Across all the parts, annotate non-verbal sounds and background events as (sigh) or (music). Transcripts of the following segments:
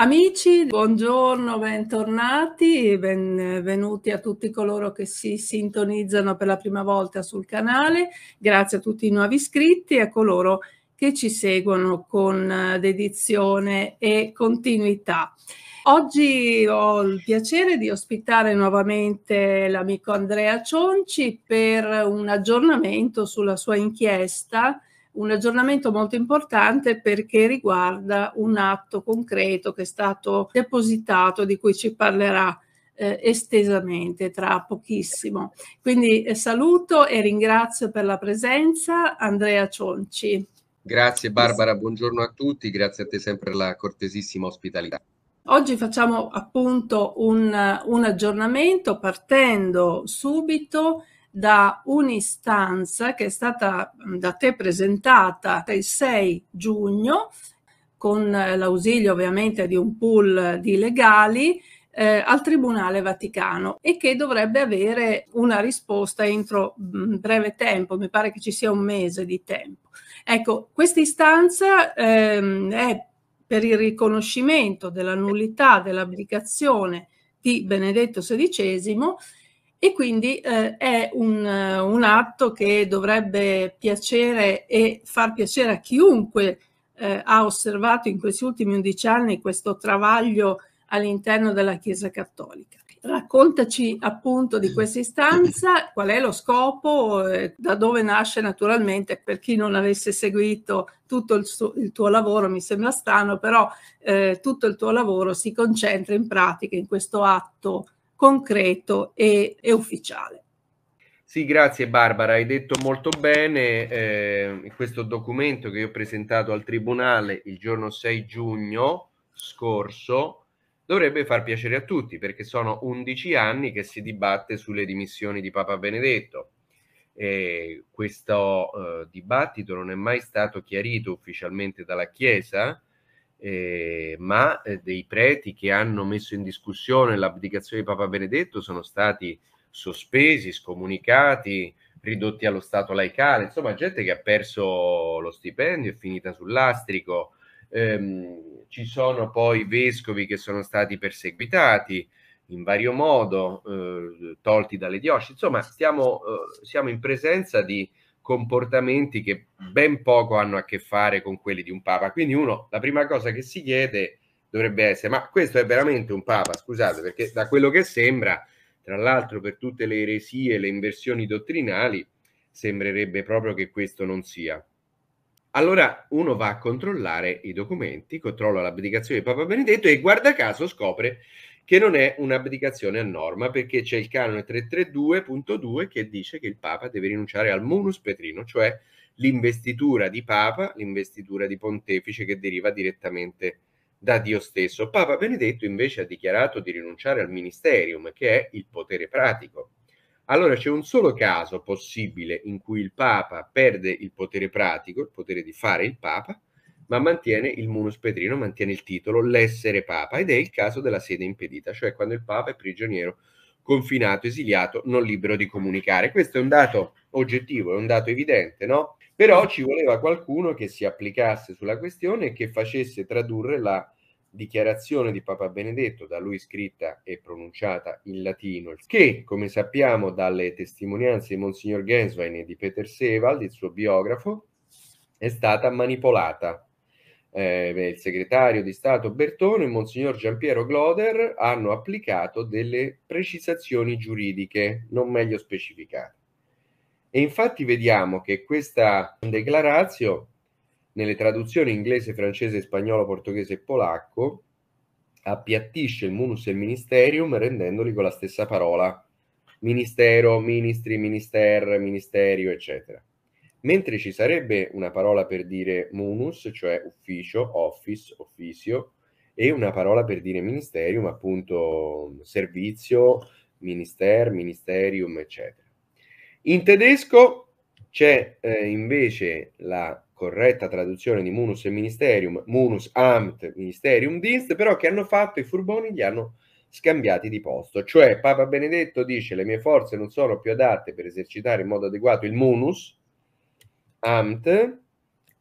Amici, buongiorno, bentornati, benvenuti a tutti coloro che si sintonizzano per la prima volta sul canale, grazie a tutti i nuovi iscritti e a coloro che ci seguono con eh, dedizione e continuità. Oggi ho il piacere di ospitare nuovamente l'amico Andrea Cionci per un aggiornamento sulla sua inchiesta un aggiornamento molto importante perché riguarda un atto concreto che è stato depositato, di cui ci parlerà eh, estesamente tra pochissimo. Quindi eh, saluto e ringrazio per la presenza Andrea Cionci. Grazie Barbara, buongiorno a tutti, grazie a te sempre per la cortesissima ospitalità. Oggi facciamo appunto un, un aggiornamento partendo subito da un'istanza che è stata da te presentata il 6 giugno con eh, l'ausilio ovviamente di un pool di legali eh, al Tribunale Vaticano e che dovrebbe avere una risposta entro breve tempo, mi pare che ci sia un mese di tempo. Ecco, questa istanza ehm, è per il riconoscimento della nullità dell'abdicazione di Benedetto XVI e quindi eh, è un, eh, un, atto che dovrebbe piacere e far piacere a chiunque eh, ha osservato in questi ultimi 11 anni questo travaglio all'interno della Chiesa Cattolica. Raccontaci appunto di questa istanza, qual è lo scopo, eh, da dove nasce naturalmente, per chi non avesse seguito tutto il, suo, il tuo lavoro, mi sembra strano, però eh, tutto il tuo lavoro si concentra in pratica in questo atto concreto e, e ufficiale. Sì, grazie Barbara, hai detto molto bene eh, questo documento che io ho presentato al Tribunale il giorno 6 giugno scorso dovrebbe far piacere a tutti perché sono 11 anni che si dibatte sulle dimissioni di Papa Benedetto. E questo eh, dibattito non è mai stato chiarito ufficialmente dalla Chiesa, eh, ma eh, dei preti che hanno messo in discussione l'abdicazione di Papa Benedetto sono stati sospesi, scomunicati, ridotti allo stato laicale, insomma gente che ha perso lo stipendio, è finita sull'astrico, ehm, ci sono poi vescovi che sono stati perseguitati in vario modo, eh, tolti dalle diocesi, insomma stiamo, eh, siamo in presenza di comportamenti che mm. ben poco hanno a che fare con quelli di un papa. Quindi uno, la prima cosa che si chiede dovrebbe essere, ma questo è veramente un papa? Scusate, perché da quello che sembra, tra l'altro per tutte le eresie e le inversioni dottrinali, sembrerebbe proprio che questo non sia. Allora uno va a controllare i documenti, controlla l'abdicazione di Papa Benedetto e guarda caso scopre che non è un'abdicazione a norma perché c'è il canone 332.2 che dice che il Papa deve rinunciare al munus petrino, cioè l'investitura di Papa, l'investitura di pontefice che deriva direttamente da Dio stesso. Papa Benedetto invece ha dichiarato di rinunciare al ministerium, che è il potere pratico. Allora c'è un solo caso possibile in cui il Papa perde il potere pratico, il potere di fare il Papa, ma mantiene il munus pedrino, mantiene il titolo, l'essere papa, ed è il caso della sede impedita, cioè quando il papa è prigioniero, confinato, esiliato, non libero di comunicare. Questo è un dato oggettivo, è un dato evidente, no? Però ci voleva qualcuno che si applicasse sulla questione e che facesse tradurre la dichiarazione di Papa Benedetto, da lui scritta e pronunciata in latino, che, come sappiamo dalle testimonianze di Monsignor Genswein e di Peter Sevald, il suo biografo, è stata manipolata eh, il segretario di Stato Bertone e Monsignor Giampiero Gloder hanno applicato delle precisazioni giuridiche non meglio specificate. E infatti vediamo che questa declarazione, nelle traduzioni inglese, francese, spagnolo, portoghese e polacco appiattisce il munus e il ministerium rendendoli con la stessa parola ministero, ministri, minister, ministerio, eccetera. Mentre ci sarebbe una parola per dire munus, cioè ufficio, office, officio, e una parola per dire ministerium, appunto servizio, minister, ministerium, eccetera. In tedesco c'è eh, invece la corretta traduzione di munus e ministerium, munus amt, ministerium dienst, però che hanno fatto i furboni, li hanno scambiati di posto. Cioè Papa Benedetto dice le mie forze non sono più adatte per esercitare in modo adeguato il munus, Amt,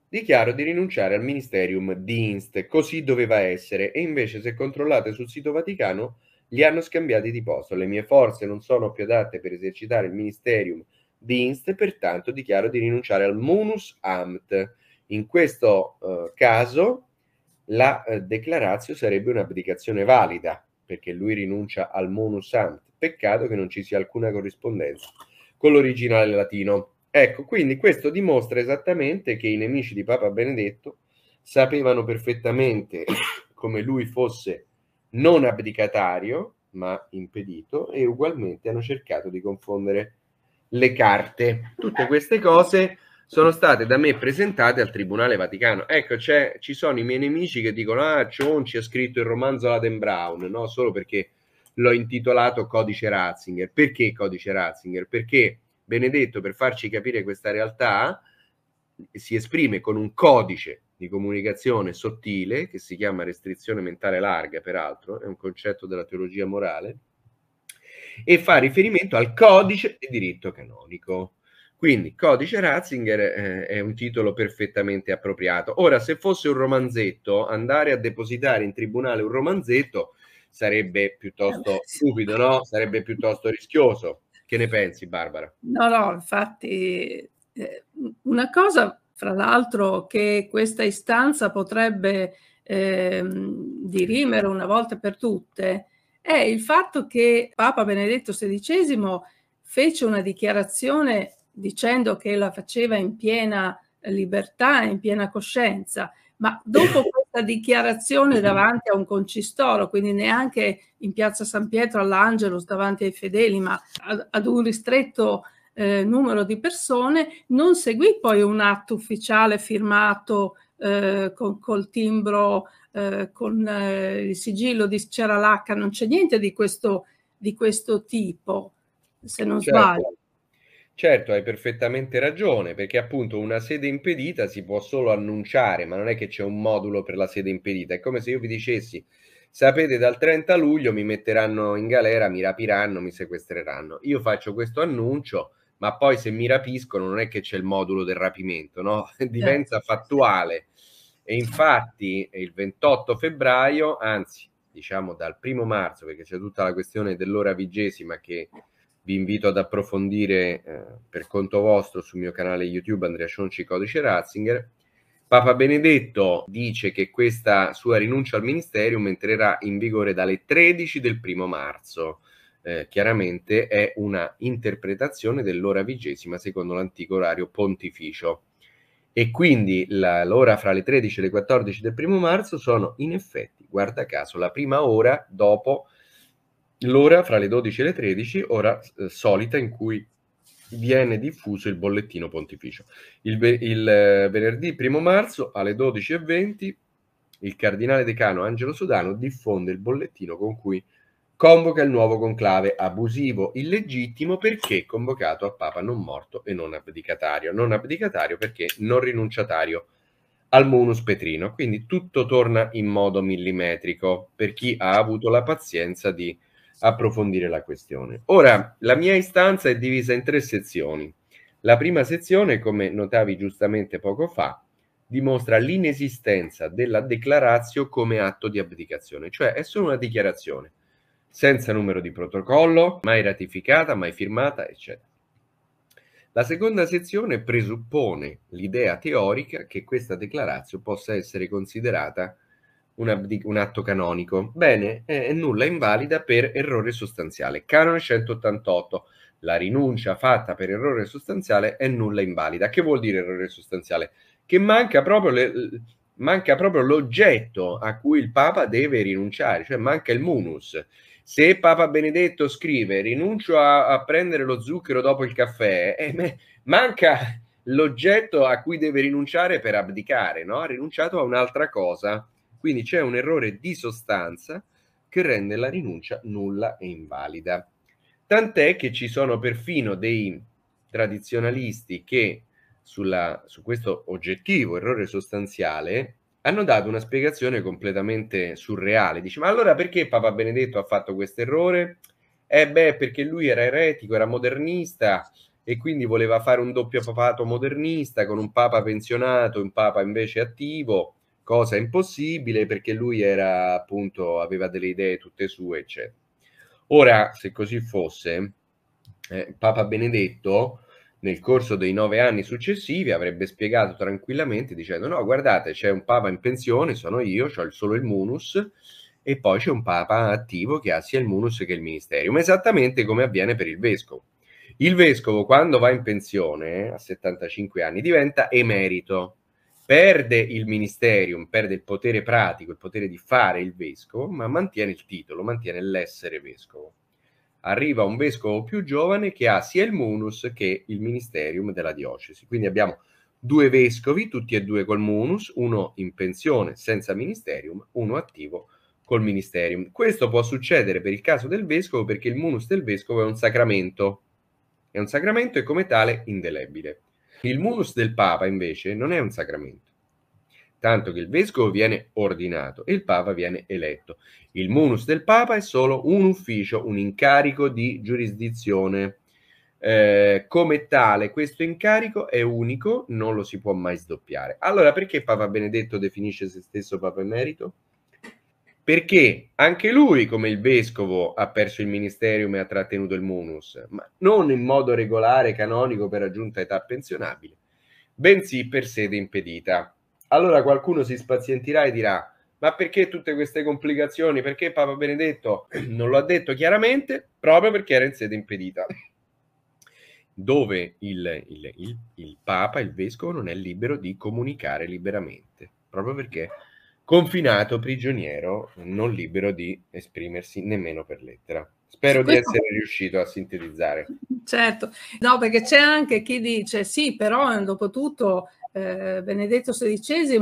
dichiaro di rinunciare al ministerium di Inst, così doveva essere, e invece se controllate sul sito Vaticano li hanno scambiati di posto. Le mie forze non sono più adatte per esercitare il ministerium di Inst, pertanto dichiaro di rinunciare al munus amt. In questo eh, caso la eh, declarazio sarebbe un'abdicazione valida, perché lui rinuncia al munus amt. Peccato che non ci sia alcuna corrispondenza con l'originale latino. Ecco, quindi questo dimostra esattamente che i nemici di Papa Benedetto sapevano perfettamente come lui fosse non abdicatario, ma impedito, e ugualmente hanno cercato di confondere le carte. Tutte queste cose sono state da me presentate al Tribunale Vaticano. Ecco, ci sono i miei nemici che dicono: Ah, Cionci ha scritto il romanzo Laden Brown, no? Solo perché l'ho intitolato Codice Ratzinger. Perché Codice Ratzinger? Perché Benedetto, per farci capire questa realtà, si esprime con un codice di comunicazione sottile che si chiama restrizione mentale larga, peraltro, è un concetto della teologia morale, e fa riferimento al codice di diritto canonico. Quindi Codice Ratzinger eh, è un titolo perfettamente appropriato. Ora, se fosse un romanzetto, andare a depositare in tribunale un romanzetto sarebbe piuttosto eh stupido, no? Sarebbe piuttosto rischioso. Che ne pensi, Barbara? No, no, infatti, eh, una cosa, fra l'altro, che questa istanza potrebbe eh, dirimere una volta per tutte è il fatto che Papa Benedetto XVI fece una dichiarazione dicendo che la faceva in piena libertà, in piena coscienza, ma dopo (laughs) la dichiarazione davanti a un concistoro, quindi neanche in piazza San Pietro all'Angelus davanti ai fedeli, ma ad, ad un ristretto eh, numero di persone, non seguì poi un atto ufficiale firmato eh, con, col timbro, eh, con eh, il sigillo di Ceralacca, non c'è niente di questo, di questo tipo, se non certo. sbaglio. Certo, hai perfettamente ragione, perché appunto una sede impedita si può solo annunciare, ma non è che c'è un modulo per la sede impedita. È come se io vi dicessi, sapete, dal 30 luglio mi metteranno in galera, mi rapiranno, mi sequestreranno. Io faccio questo annuncio, ma poi se mi rapiscono non è che c'è il modulo del rapimento, no? (laughs) Diventa certo, fattuale. E infatti il 28 febbraio, anzi diciamo dal primo marzo, perché c'è tutta la questione dell'ora vigesima che vi invito ad approfondire eh, per conto vostro sul mio canale YouTube Andrea Cionci Codice Ratzinger. Papa Benedetto dice che questa sua rinuncia al ministerium entrerà in vigore dalle 13 del primo marzo. Eh, chiaramente è una interpretazione dell'ora vigesima secondo l'antico orario pontificio. E quindi la, l'ora fra le 13 e le 14 del primo marzo sono in effetti, guarda caso, la prima ora dopo l'ora fra le 12 e le 13, ora eh, solita in cui viene diffuso il bollettino pontificio. Il, il eh, venerdì 1 marzo alle 12.20 il cardinale decano Angelo Sodano diffonde il bollettino con cui convoca il nuovo conclave abusivo, illegittimo perché convocato a Papa non morto e non abdicatario, non abdicatario perché non rinunciatario al munus petrino, quindi tutto torna in modo millimetrico per chi ha avuto la pazienza di approfondire la questione. Ora, la mia istanza è divisa in tre sezioni. La prima sezione, come notavi giustamente poco fa, dimostra l'inesistenza della declarazio come atto di abdicazione, cioè è solo una dichiarazione, senza numero di protocollo, mai ratificata, mai firmata, eccetera. La seconda sezione presuppone l'idea teorica che questa declarazio possa essere considerata un, un atto canonico. Bene, è, è nulla invalida per errore sostanziale. Canone 188 la rinuncia fatta per errore sostanziale è nulla invalida. Che vuol dire errore sostanziale? Che manca proprio, le, manca proprio, l'oggetto a cui il Papa deve rinunciare, cioè manca il munus. Se Papa Benedetto scrive rinuncio a, a prendere lo zucchero dopo il caffè, eh, me, manca l'oggetto a cui deve rinunciare per abdicare, no? ha rinunciato a un'altra cosa quindi c'è un errore di sostanza che rende la rinuncia nulla e invalida. Tant'è che ci sono perfino dei tradizionalisti che sulla, su questo oggettivo errore sostanziale hanno dato una spiegazione completamente surreale. Dice, ma allora perché Papa Benedetto ha fatto questo errore? Eh beh, perché lui era eretico, era modernista e quindi voleva fare un doppio papato modernista con un papa pensionato e un papa invece attivo cosa impossibile perché lui era appunto aveva delle idee tutte sue, eccetera. Ora, se così fosse, eh, Papa Benedetto nel corso dei nove anni successivi avrebbe spiegato tranquillamente dicendo no guardate c'è un papa in pensione sono io ho solo il munus e poi c'è un papa attivo che ha sia il munus che il ministerium esattamente come avviene per il vescovo il vescovo quando va in pensione a 75 anni diventa emerito perde il ministerium, perde il potere pratico, il potere di fare il vescovo, ma mantiene il titolo, mantiene l'essere vescovo. Arriva un vescovo più giovane che ha sia il munus che il ministerium della diocesi. Quindi abbiamo due vescovi, tutti e due col munus, uno in pensione senza ministerium, uno attivo col ministerium. Questo può succedere per il caso del vescovo perché il munus del vescovo è un sacramento. È un sacramento e come tale indelebile. Il munus del Papa, invece, non è un sacramento, tanto che il vescovo viene ordinato e il Papa viene eletto. Il munus del Papa è solo un ufficio, un incarico di giurisdizione. Eh, come tale, questo incarico è unico, non lo si può mai sdoppiare. Allora, perché Papa Benedetto definisce se stesso Papa Emerito? perché anche lui, come il vescovo, ha perso il ministerium e ha trattenuto il munus, ma non in modo regolare, canonico per raggiunta età pensionabile, bensì per sede impedita. Allora qualcuno si spazientirà e dirà: Ma perché tutte queste complicazioni? Perché Papa Benedetto (clears throat) non lo ha detto chiaramente? Proprio perché era in sede impedita, dove il, il, il, il Papa, il vescovo, non è libero di comunicare liberamente, proprio perché confinato prigioniero, non libero di esprimersi nemmeno per lettera. Spero di essere riuscito a sintetizzare. Certo, no, perché c'è anche chi dice sì, però dopo tutto eh, Benedetto XVI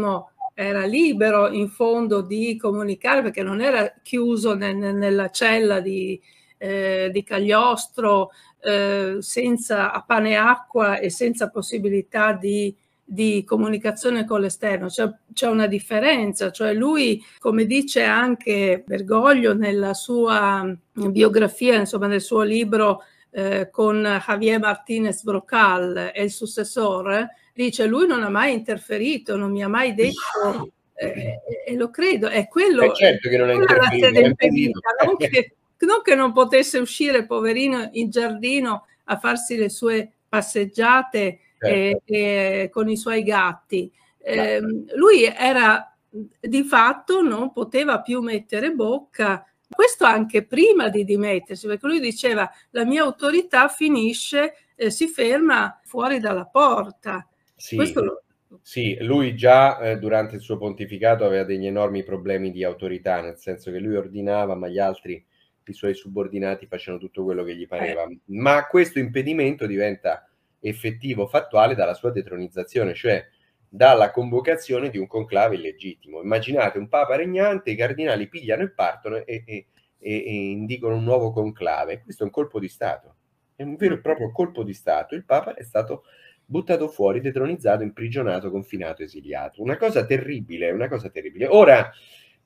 era libero in fondo di comunicare perché non era chiuso nel, nella cella di, eh, di Cagliostro eh, senza a pane e acqua e senza possibilità di di comunicazione con l'esterno, c'è, c'è, una differenza, cioè lui, come dice anche Bergoglio nella sua biografia, insomma nel suo libro eh, con Javier Martinez Brocal e il successore, dice lui non ha mai interferito, non mi ha mai detto eh, e lo credo, è quello è certo che non è interferito, non, che, non che non potesse uscire poverino in giardino a farsi le sue passeggiate certo. eh, con i suoi gatti. Certo. Ehm, lui era di fatto non poteva più mettere bocca questo anche prima di dimettersi, perché lui diceva la mia autorità finisce, eh, si ferma fuori dalla porta. Sì, lo... sì lui già eh, durante il suo pontificato aveva degli enormi problemi di autorità, nel senso che lui ordinava, ma gli altri, i suoi subordinati, facevano tutto quello che gli pareva. Eh. Ma questo impedimento diventa effettivo fattuale dalla sua detronizzazione, cioè dalla convocazione di un conclave illegittimo. Immaginate un papa regnante, i cardinali pigliano e partono e, e, e, e indicano un nuovo conclave. Questo è un colpo di Stato, è un vero e proprio colpo di Stato. Il papa è stato buttato fuori, detronizzato, imprigionato, confinato, esiliato. Una cosa terribile, una cosa terribile. Ora,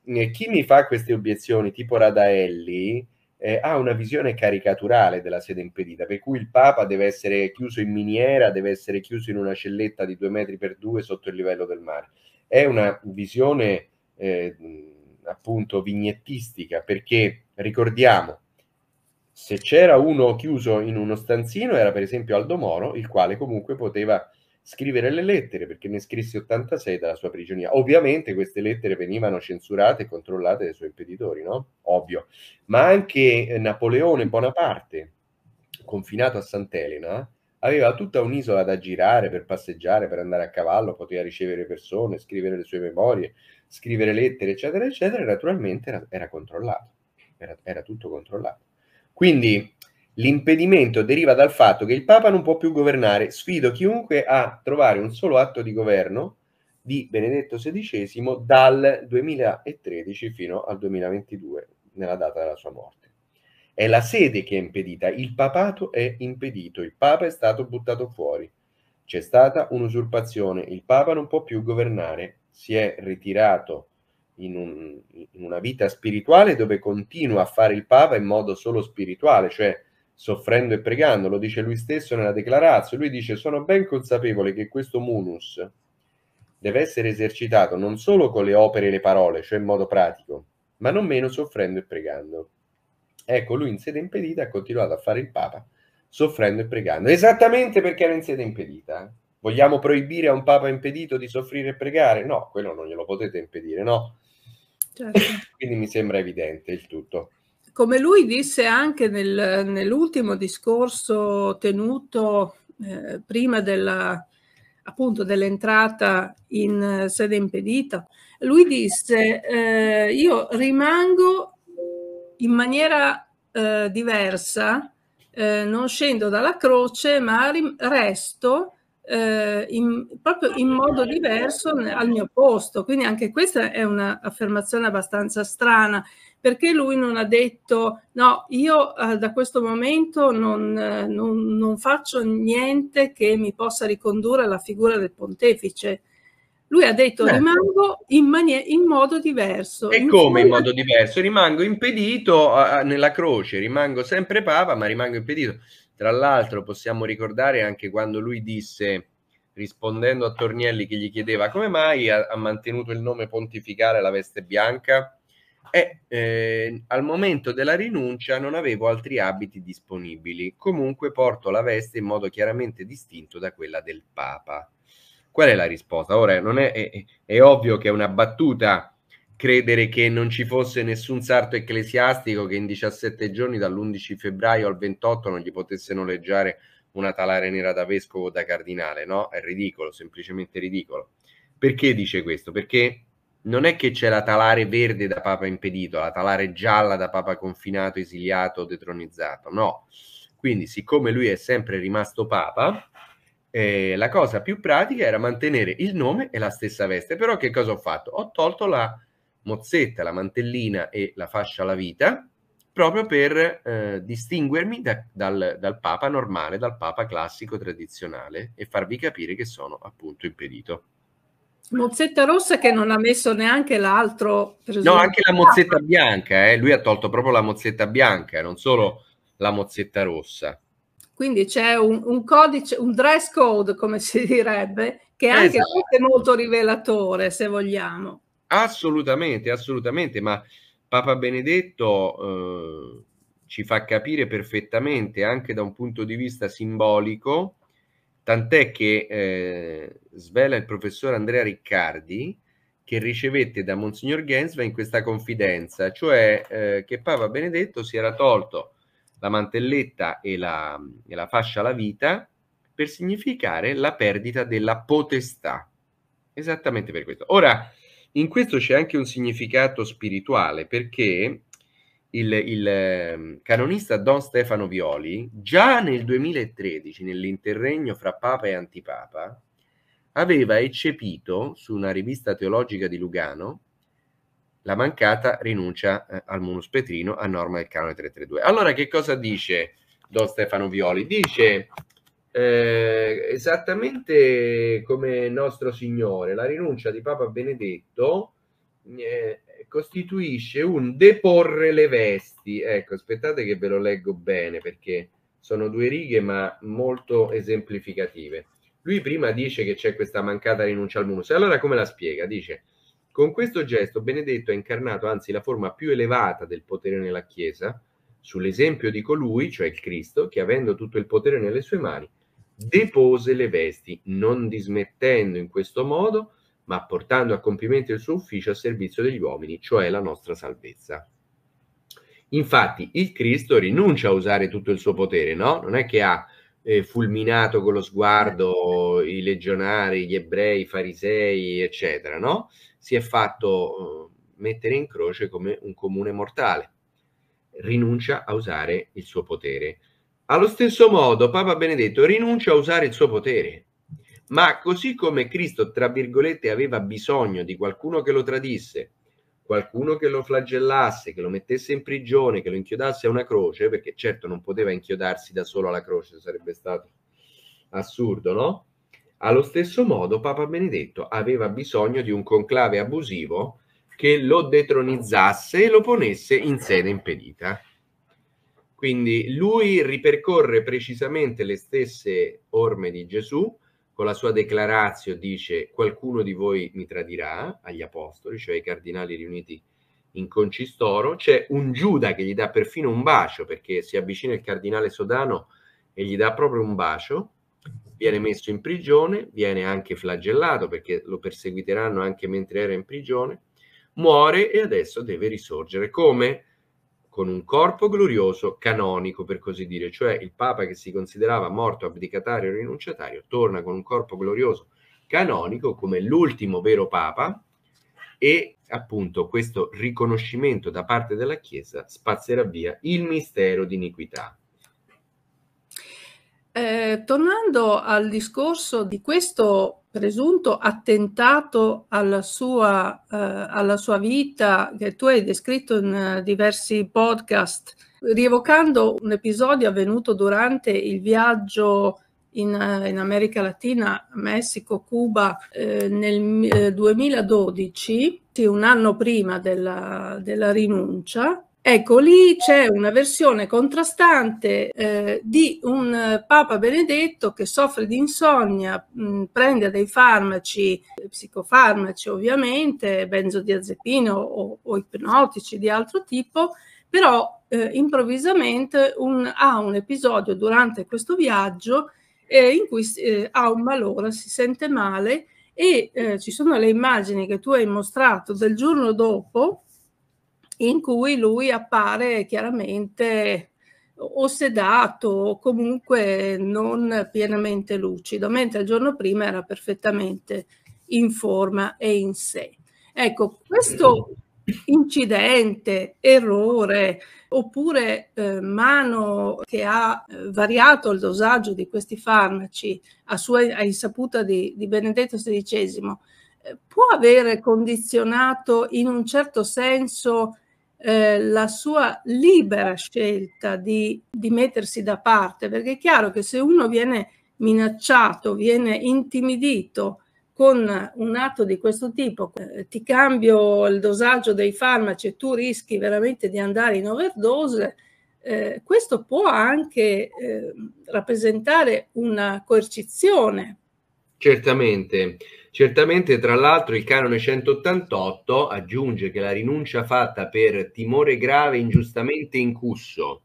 eh, chi mi fa queste obiezioni, tipo Radaelli, eh, ha una visione caricaturale della sede impedita, per cui il Papa deve essere chiuso in miniera, deve essere chiuso in una celletta di due metri per due sotto il livello del mare. È una visione eh, appunto vignettistica, perché ricordiamo, se c'era uno chiuso in uno stanzino era per esempio Aldo Moro, il quale comunque poteva scrivere le lettere perché ne scrisse 86 dalla sua prigionia. Ovviamente queste lettere venivano censurate e controllate dai suoi impeditori, no? Ovvio. Ma anche eh, Napoleone Bonaparte, confinato a Sant'Elena, aveva tutta un'isola da girare per passeggiare, per andare a cavallo, poteva ricevere persone, scrivere le sue memorie, scrivere lettere, eccetera, eccetera. Naturalmente era, era controllato, era, era tutto controllato. Quindi L'impedimento deriva dal fatto che il Papa non può più governare. Sfido chiunque a trovare un solo atto di governo di Benedetto XVI dal 2013 fino al 2022, nella data della sua morte. È la sede che è impedita, il papato è impedito, il Papa è stato buttato fuori. C'è stata un'usurpazione, il Papa non può più governare, si è ritirato in, un, in una vita spirituale dove continua a fare il Papa in modo solo spirituale, cioè soffrendo e pregando, lo dice lui stesso nella declarazione, lui dice sono ben consapevole che questo munus deve essere esercitato non solo con le opere e le parole, cioè in modo pratico, ma non meno soffrendo e pregando. Ecco, lui in sede impedita ha continuato a fare il Papa soffrendo e pregando, esattamente perché era in sede impedita. Vogliamo proibire a un Papa impedito di soffrire e pregare? No, quello non glielo potete impedire, no? Certo. (coughs) Quindi mi sembra evidente il tutto. Come lui disse anche nel, nell'ultimo discorso tenuto eh, prima della, appunto dell'entrata in eh, sede impedita, lui disse eh, io rimango in maniera eh, diversa, eh, non scendo dalla croce ma resto eh, in, proprio in modo diverso al mio posto. Quindi anche questa è un'affermazione abbastanza strana, perché lui non ha detto no, io eh, da questo momento non, eh, non, non, faccio niente che mi possa ricondurre alla figura del pontefice. Lui ha detto certo. rimango in, mani- in, modo diverso. E in come in modo diverso? Rimango impedito a, a, nella croce, rimango sempre papa, ma rimango impedito. Tra l'altro possiamo ricordare anche quando lui disse, rispondendo a Tornielli che gli chiedeva come mai ha, ha mantenuto il nome pontificale la veste bianca, e eh, ehm, al momento della rinuncia non avevo altri abiti disponibili. Comunque porto la veste in modo chiaramente distinto da quella del Papa. Qual è la risposta? Ora, è, è, è, ovvio che è una battuta credere che non ci fosse nessun sarto ecclesiastico che in 17 giorni dall'11 febbraio al 28 non gli potesse noleggiare una talare nera da vescovo o da cardinale, no? È ridicolo, semplicemente ridicolo. Perché dice questo? Perché non è che c'è la talare verde da papa impedito, la talare gialla da papa confinato, esiliato, detronizzato, no. Quindi, siccome lui è sempre rimasto papa, eh, la cosa più pratica era mantenere il nome e la stessa veste. Però che cosa ho fatto? Ho tolto la mozzetta, la mantellina e la fascia alla vita, proprio per eh, distinguermi da, dal, dal, Papa normale, dal Papa classico tradizionale e farvi capire che sono appunto impedito. Mozzetta rossa che non ha messo neanche l'altro. No, anche la mozzetta bianca, eh? lui ha tolto proprio la mozzetta bianca, non solo la mozzetta rossa. Quindi c'è un, un, codice, un dress code, come si direbbe, che è anche esatto. molto rivelatore, se vogliamo. Assolutamente, assolutamente, ma Papa Benedetto eh, ci fa capire perfettamente anche da un punto di vista simbolico, tant'è che eh, svela il professor Andrea Riccardi che ricevette da Monsignor Gensva in questa confidenza, cioè eh, che Papa Benedetto si era tolto la mantelletta e la, e la fascia alla vita per significare la perdita della potestà. Esattamente per questo. Ora, in questo c'è anche un significato spirituale perché il, il ehm, canonista Don Stefano Violi, già nel 2013, nell'interregno fra Papa e Antipapa, aveva eccepito su una rivista teologica di Lugano la mancata rinuncia eh, al monospetrino a norma del canone 332. Allora che cosa dice Don Stefano Violi? Dice eh, esattamente come nostro Signore, la rinuncia di Papa Benedetto eh, costituisce un deporre le vesti. Ecco, aspettate che ve lo leggo bene perché sono due righe ma molto esemplificative. Lui prima dice che c'è questa mancata rinuncia al munus. E allora come la spiega? Dice, con questo gesto Benedetto ha incarnato anzi la forma più elevata del potere nella Chiesa, sull'esempio di colui, cioè il Cristo, che avendo tutto il potere nelle sue mani, depose le vesti, non dismettendo in questo modo, ma portando a compimento il suo ufficio a servizio degli uomini, cioè la nostra salvezza. Infatti il Cristo rinuncia a usare tutto il suo potere, no? Non è che ha eh, fulminato con lo sguardo i legionari, gli ebrei, i farisei, eccetera, no? Si è fatto eh, mettere in croce come un comune mortale. Rinuncia a usare il suo potere allo stesso modo, Papa Benedetto rinuncia a usare il suo potere. Ma così come Cristo, tra virgolette, aveva bisogno di qualcuno che lo tradisse, qualcuno che lo flagellasse, che lo mettesse in prigione, che lo inchiodasse a una croce, perché certo non poteva inchiodarsi da solo alla croce, sarebbe stato assurdo, no? Allo stesso modo Papa Benedetto aveva bisogno di un conclave abusivo che lo detronizzasse e lo ponesse in sede impedita. Quindi lui ripercorre precisamente le stesse orme di Gesù, con la sua declarazio dice qualcuno di voi mi tradirà agli apostoli, cioè ai cardinali riuniti in concistoro, c'è un Giuda che gli dà perfino un bacio perché si avvicina il cardinale Sodano e gli dà proprio un bacio, viene messo in prigione, viene anche flagellato perché lo perseguiteranno anche mentre era in prigione, muore e adesso deve risorgere come? con un corpo glorioso canonico, per così dire, cioè il Papa che si considerava morto, abdicatario, rinunciatario, torna con un corpo glorioso canonico come l'ultimo vero Papa e appunto questo riconoscimento da parte della Chiesa spazzerà via il mistero di iniquità. Eh, tornando al discorso di questo presunto attentato alla sua, eh, alla sua vita che tu hai descritto in eh, diversi podcast, rievocando un episodio avvenuto durante il viaggio in, eh, in America Latina, Messico, Cuba, eh, nel eh, 2012, un anno prima della, della rinuncia, Ecco, lì c'è una versione contrastante eh, di un eh, Papa Benedetto che soffre di insonnia, mh, mm, prende dei farmaci, eh, psicofarmaci ovviamente, benzodiazepino o, o ipnotici di altro tipo, però eh, improvvisamente un, ha un episodio durante questo viaggio eh, in cui eh, ha un malore, si sente male e ci sono le immagini che tu hai mostrato del giorno dopo in cui lui appare chiaramente ossedato o comunque non pienamente lucido, mentre il giorno prima era perfettamente in forma e in sé. Ecco, questo incidente, errore oppure eh, mano che ha eh, variato il dosaggio di questi farmaci a sua insaputa di, di Benedetto XVI, eh, può avere condizionato in un certo senso eh, la sua libera scelta di, di mettersi da parte, perché è chiaro che se uno viene minacciato, viene intimidito con un atto di questo tipo, eh, ti cambio il dosaggio dei farmaci e tu rischi veramente di andare in overdose, eh, questo può anche eh, rappresentare una coercizione. Certamente. Certamente, tra l'altro, il canone 188 aggiunge che la rinuncia fatta per timore grave ingiustamente incusso,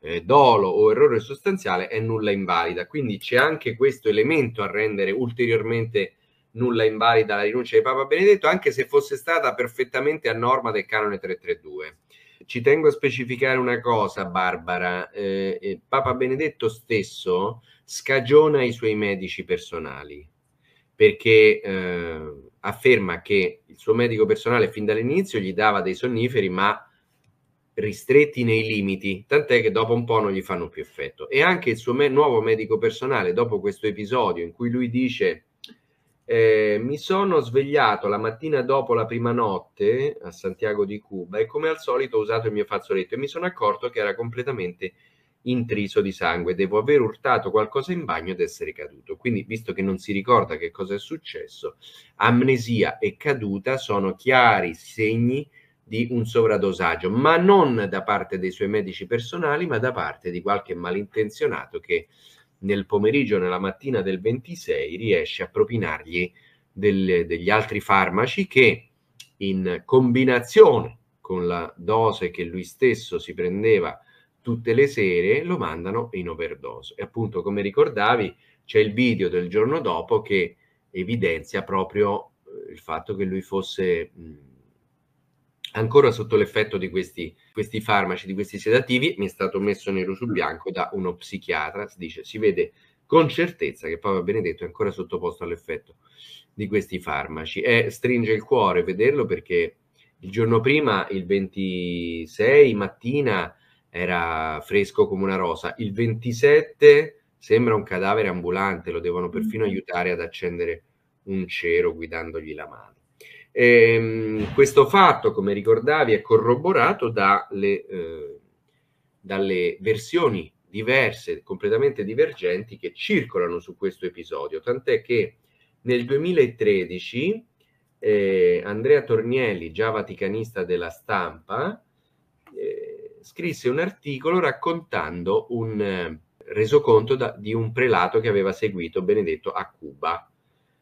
eh, dolo o errore sostanziale è nulla invalida. Quindi c'è anche questo elemento a rendere ulteriormente nulla invalida la rinuncia di Papa Benedetto, anche se fosse stata perfettamente a norma del canone 332. Ci tengo a specificare una cosa, Barbara. Eh, eh, Papa Benedetto stesso scagiona i suoi medici personali perché eh, afferma che il suo medico personale fin dall'inizio gli dava dei sonniferi ma ristretti nei limiti, tant'è che dopo un po' non gli fanno più effetto. E anche il suo me- nuovo medico personale, dopo questo episodio in cui lui dice eh, mi sono svegliato la mattina dopo la prima notte a Santiago di Cuba e come al solito ho usato il mio fazzoletto e mi sono accorto che era completamente intriso di sangue, devo aver urtato qualcosa in bagno ed essere caduto. Quindi, visto che non si ricorda che cosa è successo, amnesia e caduta sono chiari segni di un sovradosaggio, ma non da parte dei suoi medici personali, ma da parte di qualche malintenzionato che nel pomeriggio, nella mattina del 26, riesce a propinargli del, degli altri farmaci che in combinazione con la dose che lui stesso si prendeva tutte le sere lo mandano in overdose. E appunto, come ricordavi, c'è il video del giorno dopo che evidenzia proprio eh, il fatto che lui fosse ancora sotto l'effetto di questi, questi, farmaci, di questi sedativi, mi è stato messo nero su bianco da uno psichiatra, si dice, si vede con certezza che Papa Benedetto è ancora sottoposto all'effetto di questi farmaci. E stringe il cuore vederlo perché il giorno prima, il 26 mattina, era fresco come una rosa. Il 27 sembra un cadavere ambulante, lo devono perfino mm. aiutare ad accendere un cero guidandogli la mano. E, ehm, questo fatto, come ricordavi, è corroborato dalle, eh, dalle versioni diverse, completamente divergenti che circolano su questo episodio, tant'è che nel 2013 eh, Andrea Tornielli, già vaticanista della stampa, scrisse un articolo raccontando un eh, resoconto da, di un prelato che aveva seguito Benedetto a Cuba.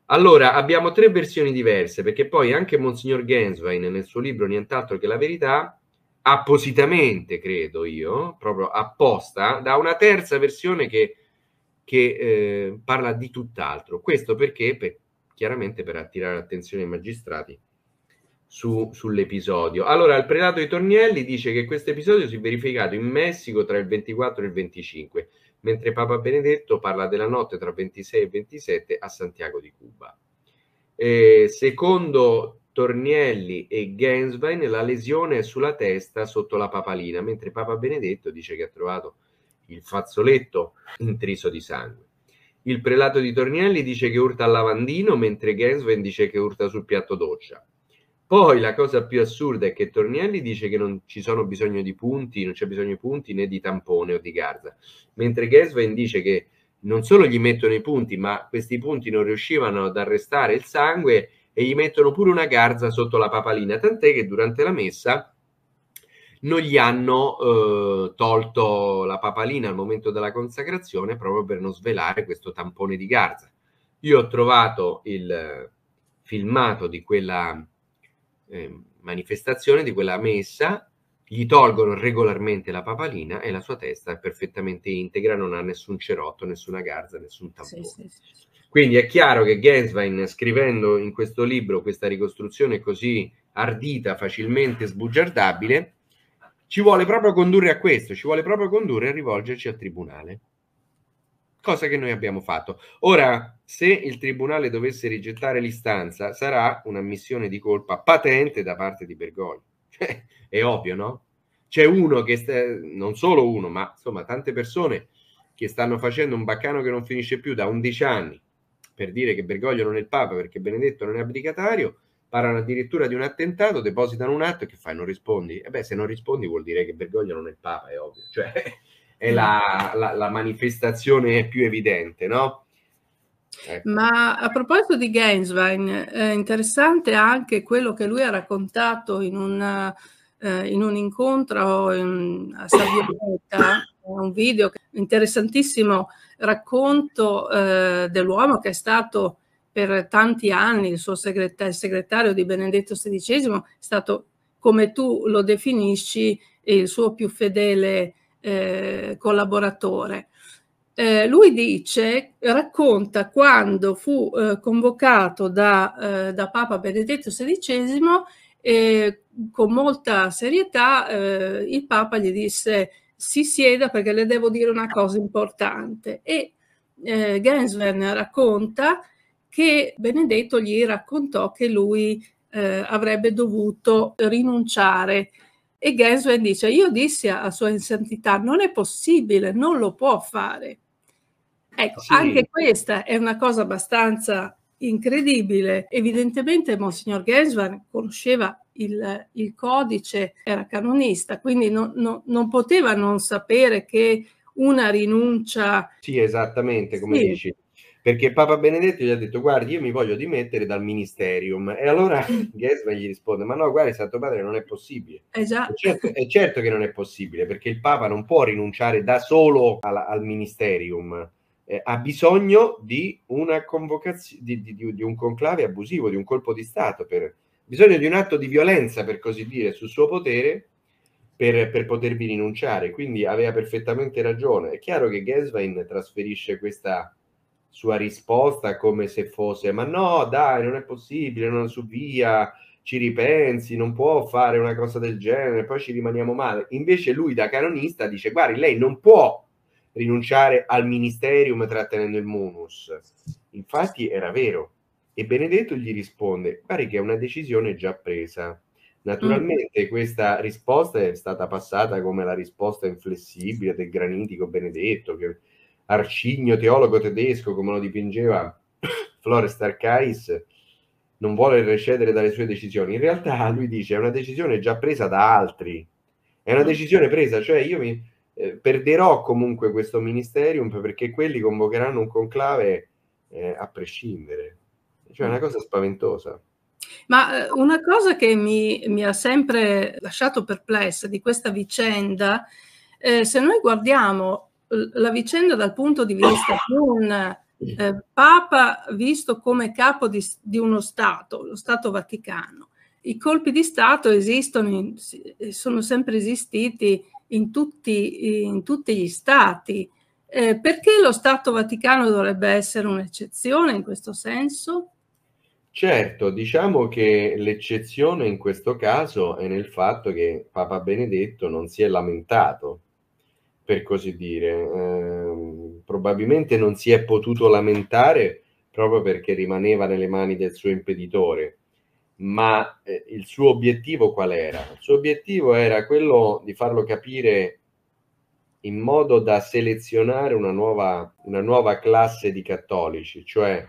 Allora, abbiamo tre versioni diverse, perché poi anche Monsignor Genswein nel suo libro Nient'altro che la verità, appositamente, credo io, proprio apposta, da una terza versione che, che eh, parla di tutt'altro. Questo perché? Per, chiaramente per attirare l'attenzione ai magistrati su, sull'episodio. Allora, il prelato di Tornielli dice che questo episodio si è verificato in Messico tra il 24 e il 25, mentre Papa Benedetto parla della notte tra 26 e 27 a Santiago di Cuba. Eh, secondo Tornielli e Genswein la lesione è sulla testa sotto la papalina, mentre Papa Benedetto dice che ha trovato il fazzoletto intriso di sangue. Il prelato di Tornielli dice che urta al lavandino, mentre Genswein dice che urta sul piatto doccia. Poi la cosa più assurda è che Tornielli dice che non ci sono bisogno di punti, non c'è bisogno di punti né di tampone o di Garza, mentre Gesven dice che non solo gli mettono i punti, ma questi punti non riuscivano ad arrestare il sangue e gli mettono pure una garza sotto la papalina, tant'è che durante la messa non gli hanno eh, tolto la papalina al momento della consacrazione proprio per non svelare questo tampone di garza. Io ho trovato il filmato di quella Ehm, manifestazione, di quella messa, gli tolgono regolarmente la papalina e la sua testa è perfettamente integra, non ha nessun cerotto, nessuna garza, nessun tampone. Sì, sì, sì. Quindi è chiaro che Genswein, scrivendo in questo libro questa ricostruzione così ardita, facilmente sbugiardabile, ci vuole proprio condurre a questo, ci vuole proprio condurre a rivolgerci al tribunale cosa che noi abbiamo fatto. Ora, se il Tribunale dovesse rigettare l'istanza, sarà un'ammissione di colpa patente da parte di Bergoglio. Cioè, è ovvio, no? C'è uno che, sta, non solo uno, ma insomma tante persone che stanno facendo un baccano che non finisce più da 11 anni per dire che Bergoglio non è il Papa perché Benedetto non è abdicatario, parlano addirittura di un attentato, depositano un atto e che fai? Non rispondi? E eh beh, se non rispondi vuol dire che Bergoglio non è il Papa, è ovvio. Cioè, è la, la, la manifestazione più evidente, no? Ecco. Ma a proposito di Gainswein, interessante anche quello che lui ha raccontato in, una, eh, in un incontro in, a Savietta, un video interessantissimo racconto eh, dell'uomo che è stato per tanti anni il suo segretario, il segretario di Benedetto XVI, è stato, come tu lo definisci, il suo più fedele eh, collaboratore. Eh, lui dice, racconta quando fu eh, convocato da, eh, da, Papa Benedetto XVI e con molta serietà eh, il Papa gli disse si sieda perché le devo dire una cosa importante. E eh, Gensler racconta che Benedetto gli raccontò che lui eh, avrebbe dovuto rinunciare e Genswen dice, io dissi a, sua santità, non è possibile, non lo può fare. Ecco, sì. anche questa è una cosa abbastanza incredibile. Evidentemente Monsignor Genswan conosceva il, il, codice, era canonista, quindi no, no, non poteva non sapere che una rinuncia... Sì, esattamente, come sì. dici perché Papa Benedetto gli ha detto guardi io mi voglio dimettere dal ministerium e allora mm. (laughs) Gesman gli risponde ma no guardi Santo Padre non è possibile esatto. Eh, è, certo, è, certo, che non è possibile perché il Papa non può rinunciare da solo al, al ministerium eh, ha bisogno di una convocazione di, di, di, di, un conclave abusivo di un colpo di Stato per, bisogno di un atto di violenza per così dire sul suo potere per, per potervi rinunciare quindi aveva perfettamente ragione è chiaro che Gesvain trasferisce questa sua risposta come se fosse ma no dai non è possibile non su via ci ripensi non può fare una cosa del genere poi ci rimaniamo male invece lui da canonista dice guardi lei non può rinunciare al ministerium trattenendo il munus infatti era vero e Benedetto gli risponde pare che è una decisione già presa Naturalmente mm. questa risposta è stata passata come la risposta inflessibile del granitico Benedetto, che arcigno teologo tedesco, come lo dipingeva Flores Tarkais, non vuole recedere dalle sue decisioni. In realtà lui dice è una decisione già presa da altri, è una decisione presa, cioè io mi eh, perderò comunque questo ministerium perché quelli convocheranno un conclave eh, a prescindere. Cioè è una cosa spaventosa. Ma eh, una cosa che mi, mi, ha sempre lasciato perplessa di questa vicenda, eh, se noi guardiamo la vicenda dal punto di vista di un eh, Papa visto come capo di, di, uno Stato, lo Stato Vaticano. I colpi di Stato esistono, in, sono sempre esistiti in tutti, in tutti gli Stati. Eh, perché lo Stato Vaticano dovrebbe essere un'eccezione in questo senso? Certo, diciamo che l'eccezione in questo caso è nel fatto che Papa Benedetto non si è lamentato per così dire. Eh, probabilmente non si è potuto lamentare proprio perché rimaneva nelle mani del suo impeditore, ma eh, il suo obiettivo qual era? Il suo obiettivo era quello di farlo capire in modo da selezionare una nuova, una nuova classe di cattolici, cioè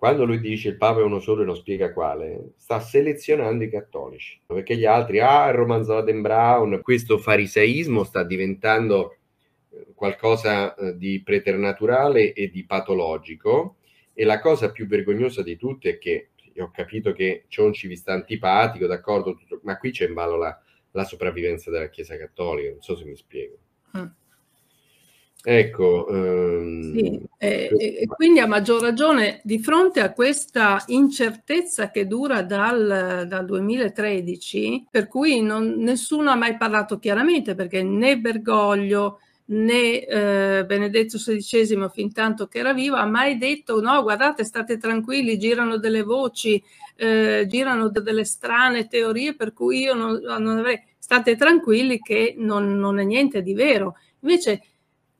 quando lui dice il Papa è uno solo e non spiega quale, sta selezionando i cattolici, perché gli altri, ah, il romanzo Adam Brown, questo fariseismo sta diventando eh, qualcosa eh, di preternaturale e di patologico e la cosa più vergognosa di tutte è che ho capito che Cionci vi sta antipatico, d'accordo, tutto, ma qui c'è in ballo la, la sopravvivenza della Chiesa Cattolica, non so se mi spiego. Mm. Ecco, ehm... sì, e, e quindi a maggior ragione di fronte a questa incertezza che dura dal, dal 2013, per cui non, nessuno ha mai parlato chiaramente perché né Bergoglio né eh, Benedetto XVI, fin tanto che era vivo, ha mai detto no, guardate, state tranquilli, girano delle voci, eh, girano delle strane teorie per cui io non, non avrei, state tranquilli che non, non è niente di vero. Invece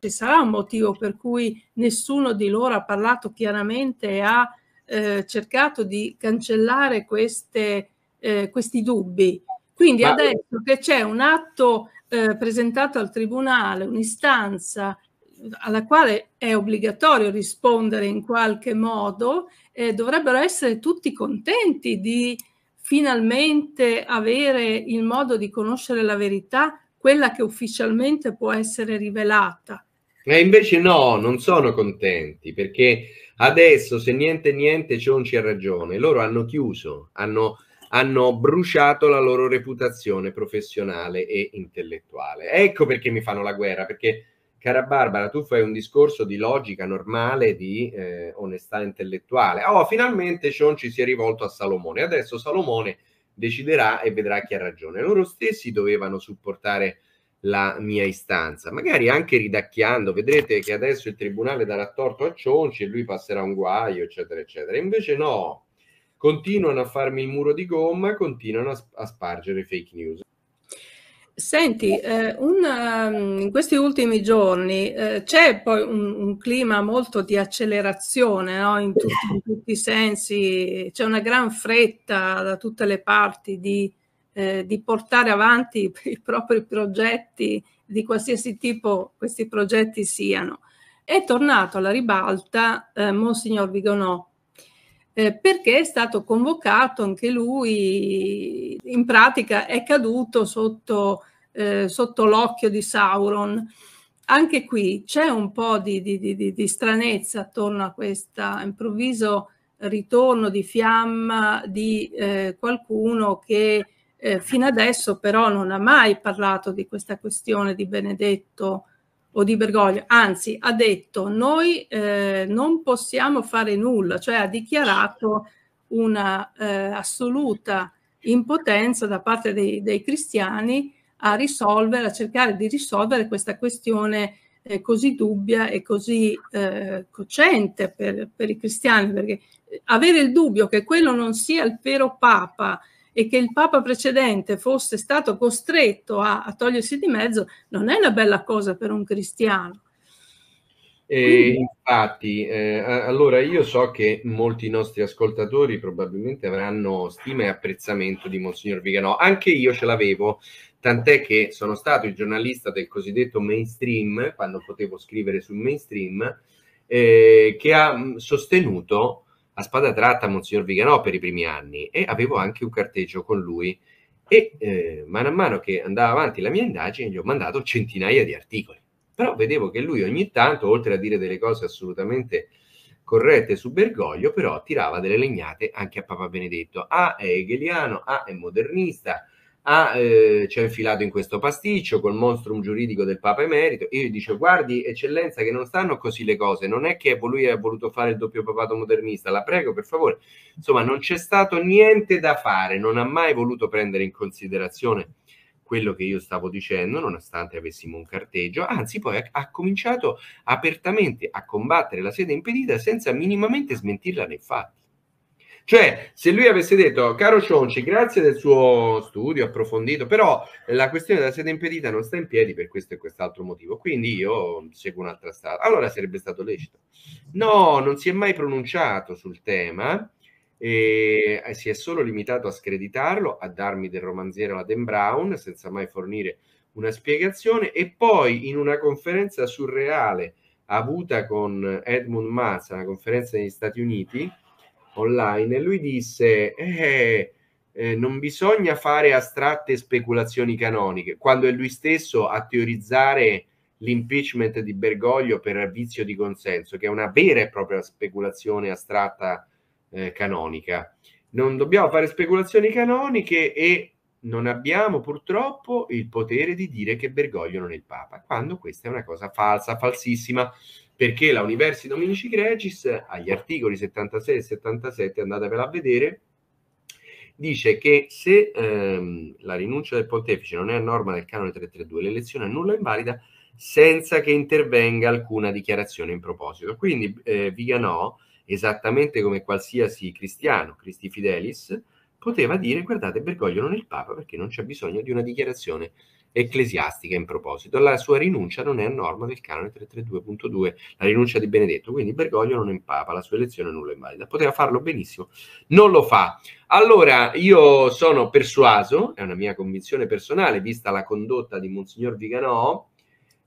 ci sarà un motivo per cui nessuno di loro ha parlato chiaramente e ha eh, cercato di cancellare queste, eh, questi dubbi. Quindi Ma... adesso che c'è un atto eh, presentato al Tribunale, un'istanza eh, alla quale è obbligatorio rispondere in qualche modo, eh, dovrebbero essere tutti contenti di finalmente avere il modo di conoscere la verità, quella che ufficialmente può essere rivelata. E invece no, non sono contenti perché adesso se niente niente Cionci ha ragione, loro hanno chiuso, hanno, hanno bruciato la loro reputazione professionale e intellettuale. Ecco perché mi fanno la guerra, perché cara Barbara, tu fai un discorso di logica normale, di eh, onestà intellettuale. Oh, finalmente Cionci si è rivolto a Salomone, adesso Salomone deciderà e vedrà chi ha ragione. Loro stessi dovevano supportare la mia istanza, magari anche ridacchiando, vedrete che adesso il tribunale darà torto a Cionci e lui passerà un guaio, eccetera, eccetera. Invece no, continuano a farmi il muro di gomma, continuano a, a spargere fake news. Senti, eh, una, ehm, in questi ultimi giorni eh, c'è poi un, un, clima molto di accelerazione no? in, tutti, in, tutti, i sensi, c'è una gran fretta da tutte le parti di eh, di portare avanti (laughs) i propri progetti di qualsiasi tipo questi progetti siano. È tornato alla ribalta eh, Monsignor Vigonò eh, perché è stato convocato anche lui, in pratica è caduto sotto, eh, sotto l'occhio di Sauron. Anche qui c'è un po' di, di, di, di stranezza attorno a questo improvviso ritorno di fiamma di eh, qualcuno che eh, fino adesso però non ha mai parlato di questa questione di Benedetto o di Bergoglio, anzi ha detto noi eh, non possiamo fare nulla, cioè ha dichiarato una eh, assoluta impotenza da parte dei, dei, cristiani a risolvere, a cercare di risolvere questa questione eh, così dubbia e così eh, cocente per, per i cristiani, perché eh, avere il dubbio che quello non sia il vero Papa, e che il Papa precedente fosse stato costretto a, a togliersi di mezzo, non è una bella cosa per un cristiano. Eh, infatti, eh, allora io so che molti nostri ascoltatori probabilmente avranno stima e apprezzamento di Monsignor Viganò, anche io ce l'avevo, tant'è che sono stato il giornalista del cosiddetto mainstream, quando potevo scrivere sul mainstream, eh, che ha sostenuto a spada tratta Monsignor Viganò per i primi anni e avevo anche un carteggio con lui e eh, man mano che andava avanti la mia indagine gli ho mandato centinaia di articoli. Però vedevo che lui ogni tanto, oltre a dire delle cose assolutamente corrette su Bergoglio, però tirava delle legnate anche a Papa Benedetto. Ah, è hegeliano, ah, è modernista, ha, eh, ci ha infilato in questo pasticcio col monstrum giuridico del Papa Emerito. Io gli dicevo, guardi, eccellenza, che non stanno così le cose, non è che lui ha voluto fare il doppio papato modernista, la prego per favore. Insomma, non c'è stato niente da fare, non ha mai voluto prendere in considerazione quello che io stavo dicendo, nonostante avessimo un carteggio, anzi poi ha, ha cominciato apertamente a combattere la sede impedita senza minimamente smentirla nei fatti. Cioè, se lui avesse detto, caro Cionci, grazie del suo studio approfondito, però la questione della sede impedita non sta in piedi per questo e quest'altro motivo, quindi io seguo un'altra strada. Allora sarebbe stato lecito. No, non si è mai pronunciato sul tema, eh, e si è solo limitato a screditarlo, a darmi del romanziere alla Dan Brown, senza mai fornire una spiegazione, e poi in una conferenza surreale avuta con Edmund Mazza, una conferenza negli Stati Uniti, online e lui disse eh, eh, non bisogna fare astratte speculazioni canoniche, quando è lui stesso a teorizzare l'impeachment di Bergoglio per vizio di consenso, che è una vera e propria speculazione astratta eh, canonica. Non dobbiamo fare speculazioni canoniche e non abbiamo purtroppo il potere di dire che Bergoglio non è il Papa, quando questa è una cosa falsa, falsissima perché la Universi Dominici Gregis, agli articoli 76 e 77, andatevela a vedere, dice che se ehm, la rinuncia del pontefice non è a norma del canone 332, l'elezione è nulla invalida senza che intervenga alcuna dichiarazione in proposito. Quindi eh, Viganò, esattamente come qualsiasi cristiano, Cristi Fidelis, poteva dire guardate, Bergoglio non è il Papa perché non c'è bisogno di una dichiarazione ecclesiastica in proposito. La sua rinuncia non è a norma del canone 332.2, la rinuncia di Benedetto, quindi Bergoglio non è in papa, la sua elezione nulla è valida. Poteva farlo benissimo, non lo fa. Allora, io sono persuaso, è una mia convinzione personale, vista la condotta di Monsignor Viganò,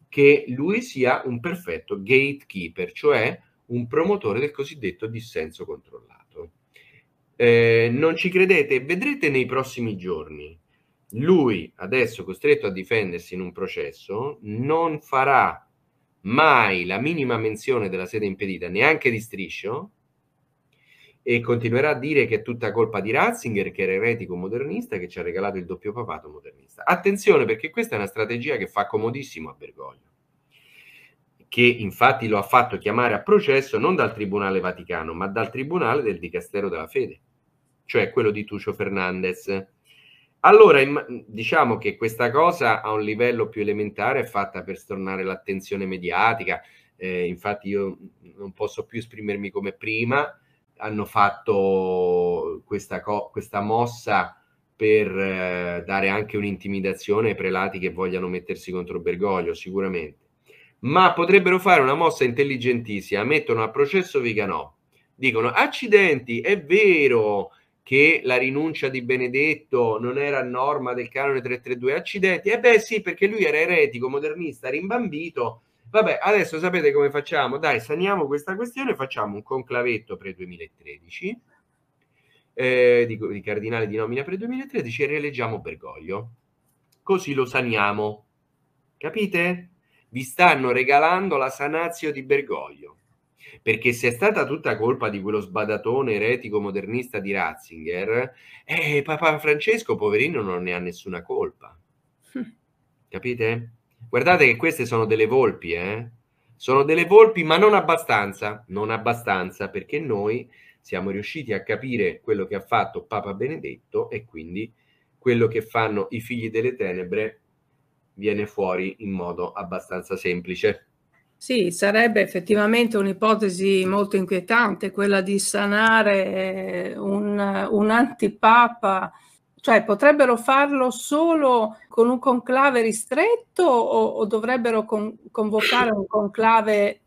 che lui sia un perfetto gatekeeper, cioè un promotore del cosiddetto dissenso controllato. Eh, non ci credete? Vedrete nei prossimi giorni lui adesso costretto a difendersi in un processo non farà mai la minima menzione della sede impedita, neanche di striscio, e continuerà a dire che è tutta colpa di Ratzinger, che era eretico modernista, che ci ha regalato il doppio papato modernista. Attenzione perché questa è una strategia che fa comodissimo a Bergoglio, che infatti lo ha fatto chiamare a processo non dal Tribunale Vaticano, ma dal Tribunale del Dicastero della Fede, cioè quello di Tucio Fernandez allora, diciamo che questa cosa a un livello più elementare è fatta per stornare l'attenzione mediatica, eh, infatti io non posso più esprimermi come prima, hanno fatto questa, co- questa mossa per eh, dare anche un'intimidazione ai prelati che vogliano mettersi contro Bergoglio, sicuramente. Ma potrebbero fare una mossa intelligentissima, mettono a processo Viganò, dicono accidenti, è vero, che la rinuncia di Benedetto non era norma del canone 332 accidenti? E eh beh sì, perché lui era eretico, modernista, rimbambito. Vabbè, adesso sapete come facciamo? Dai, saniamo questa questione, facciamo un conclavetto pre-2013, eh, di, di cardinale di nomina pre-2013 e rieleggiamo Bergoglio. Così lo saniamo. Capite? Vi stanno regalando la sanazio di Bergoglio perché se è stata tutta colpa di quello sbadatone eretico modernista di Ratzinger, eh, Papa Francesco, poverino, non ne ha nessuna colpa. Hm. Capite? Guardate che queste sono delle volpi, eh? Sono delle volpi, ma non abbastanza, non abbastanza, perché noi siamo riusciti a capire quello che ha fatto Papa Benedetto e quindi quello che fanno i figli delle tenebre viene fuori in modo abbastanza semplice. Sì, sarebbe effettivamente un'ipotesi molto inquietante quella di sanare eh, un, un antipapa cioè potrebbero farlo solo con un conclave ristretto o, o dovrebbero con, convocare un conclave,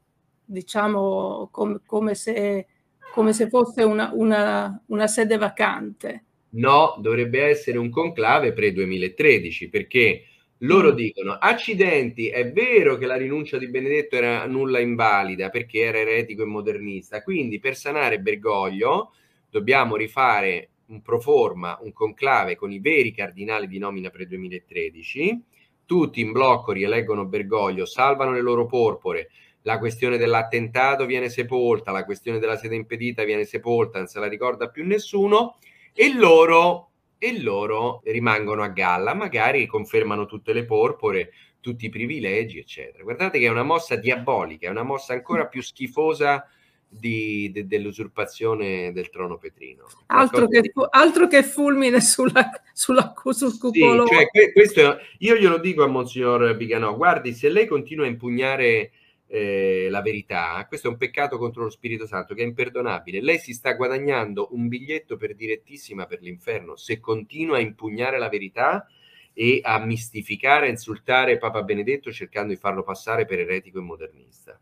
diciamo, com, come, se, come, se, fosse una, una, una, sede vacante? No, dovrebbe essere un conclave pre-2013 perché loro dicono, accidenti, è vero che la rinuncia di Benedetto era nulla invalida perché era eretico e modernista, quindi per sanare Bergoglio dobbiamo rifare un proforma, un conclave con i veri cardinali di nomina pre 2013, tutti in blocco rieleggono Bergoglio, salvano le loro porpore, la questione dell'attentato viene sepolta, la questione della sede impedita viene sepolta, non se la ricorda più nessuno, e loro e loro rimangono a galla, magari confermano tutte le porpore, tutti i privilegi, eccetera. Guardate che è una mossa diabolica, è una mossa ancora più schifosa di, de, dell'usurpazione del trono petrino. Altro che, di... altro che, fulmine sulla, sulla, sul cupolo. Sì, cioè, questo, io glielo dico a Monsignor Biganò, guardi, se lei continua a impugnare eh, la verità, questo è un peccato contro lo Spirito Santo che è imperdonabile. Lei si sta guadagnando un biglietto per direttissima per l'inferno se continua a impugnare la verità e a mistificare, a insultare Papa Benedetto cercando di farlo passare per eretico e modernista.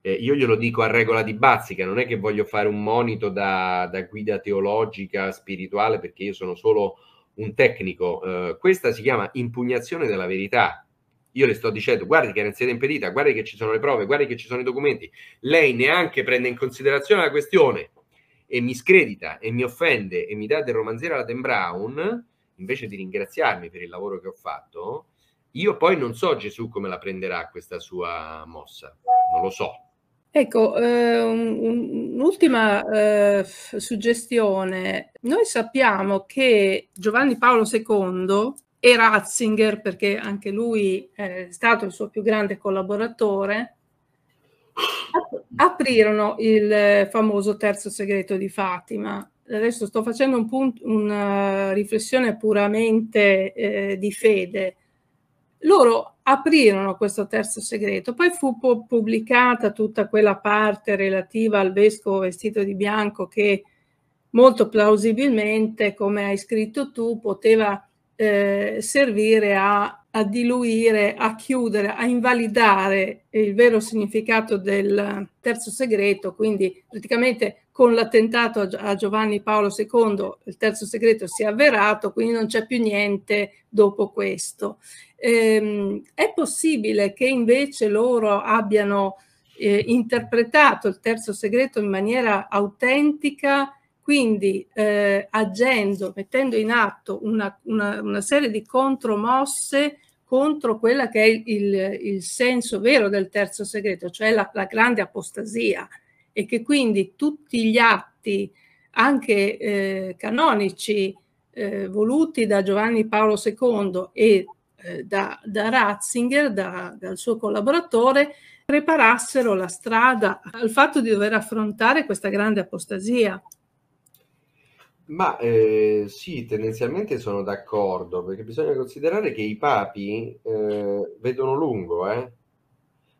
Eh, io glielo dico a regola di bazzica, non è che voglio fare un monito da, da guida teologica, spirituale, perché io sono solo un tecnico. Eh, questa si chiama impugnazione della verità io le sto dicendo, guardi che era in sede impedita, guardi che ci sono le prove, guardi che ci sono i documenti. Lei neanche prende in considerazione la questione e mi scredita e mi offende e mi dà del romanziere alla Dan Brown, invece di ringraziarmi per il lavoro che ho fatto, io poi non so Gesù come la prenderà questa sua mossa, non lo so. Ecco, eh, un'ultima eh, suggestione. Noi sappiamo che Giovanni Paolo II e Ratzinger, perché anche lui è stato il suo più grande collaboratore, aprirono il famoso terzo segreto di Fatima. Adesso sto facendo un punto, una eh, riflessione puramente eh, di fede. Loro aprirono questo terzo segreto, poi fu pubblicata tutta quella parte relativa al vescovo vestito di bianco che molto plausibilmente, come hai scritto tu, poteva eh, servire a, a, diluire, a chiudere, a invalidare il vero significato del terzo segreto, quindi praticamente con l'attentato a Giovanni Paolo II il terzo segreto si è avverato, quindi non c'è più niente dopo questo. Ehm, è possibile che invece loro abbiano eh, interpretato il terzo segreto in maniera autentica quindi eh, agendo, mettendo in atto una, una, una, serie di contromosse contro quella che è il, il, il senso vero del terzo segreto, cioè la, la, grande apostasia, e che quindi tutti gli atti, anche eh, canonici, eh, voluti da Giovanni Paolo II e eh, da, da, Ratzinger, da, dal suo collaboratore, preparassero la strada al fatto di dover affrontare questa grande apostasia. Ma eh, sì, tendenzialmente sono d'accordo, perché bisogna considerare che i papi eh, vedono lungo, eh?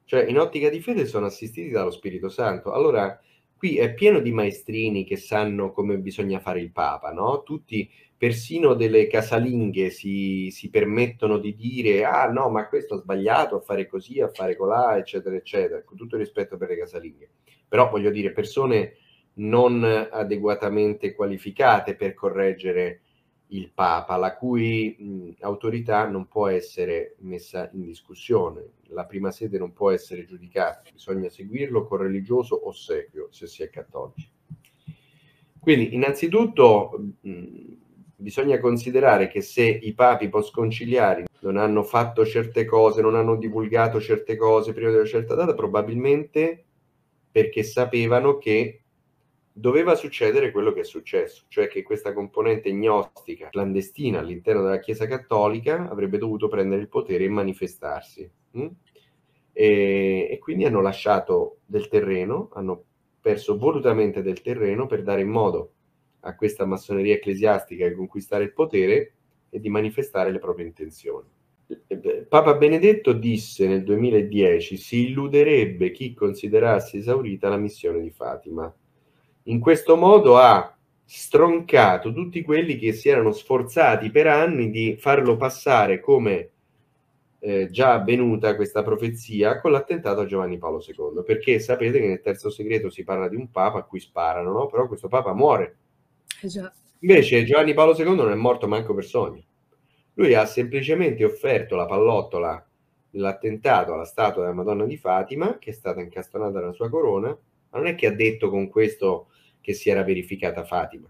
cioè in ottica di fede sono assistiti dallo Spirito Santo. Allora, qui è pieno di maestrini che sanno come bisogna fare il papa, no? Tutti, persino delle casalinghe, si, si permettono di dire, ah no, ma questo ha sbagliato, a fare così, a fare colà, eccetera, eccetera, con tutto il rispetto per le casalinghe. Però voglio dire, persone non adeguatamente qualificate per correggere il Papa, la cui mh, autorità non può essere messa in discussione. La prima sede non può essere giudicata, bisogna seguirlo con religioso ossequio se si è cattolici. Quindi, innanzitutto, mh, bisogna considerare che se i papi postconciliari non hanno fatto certe cose, non hanno divulgato certe cose prima della certa data, probabilmente perché sapevano che doveva succedere quello che è successo, cioè che questa componente gnostica clandestina all'interno della Chiesa Cattolica avrebbe dovuto prendere il potere e manifestarsi. Mm? E, e, quindi hanno lasciato del terreno, hanno perso volutamente del terreno per dare in modo a questa massoneria ecclesiastica di conquistare il potere e di manifestare le proprie intenzioni. Papa Benedetto disse nel 2010 si illuderebbe chi considerasse esaurita la missione di Fatima in questo modo ha stroncato tutti quelli che si erano sforzati per anni di farlo passare come eh, già avvenuta questa profezia con l'attentato a Giovanni Paolo II, perché sapete che nel terzo segreto si parla di un papa a cui sparano, no? però questo papa muore. Esatto. Invece Giovanni Paolo II non è morto manco per sogno. Lui ha semplicemente offerto la pallottola dell'attentato alla statua della Madonna di Fatima, che è stata incastonata nella sua corona, ma non è che ha detto con questo che si era verificata a Fatima.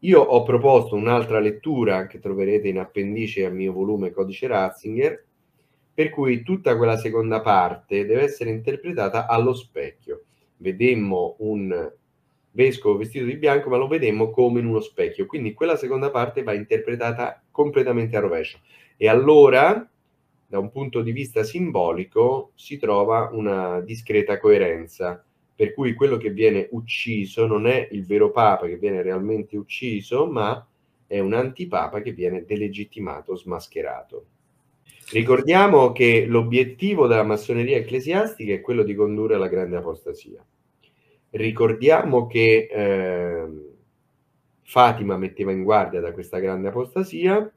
Io ho proposto un'altra lettura che troverete in appendice al mio volume Codice Ratzinger, per cui tutta quella seconda parte deve essere interpretata allo specchio. Vedemmo un vescovo vestito di bianco, ma lo vedemmo come in uno specchio. Quindi quella seconda parte va interpretata completamente a rovescio. E allora, da un punto di vista simbolico, si trova una discreta coerenza per cui quello che viene ucciso non è il vero Papa che viene realmente ucciso, ma è un antipapa che viene delegittimato, smascherato. Ricordiamo che l'obiettivo della massoneria ecclesiastica è quello di condurre alla grande apostasia. Ricordiamo che eh, Fatima metteva in guardia da questa grande apostasia.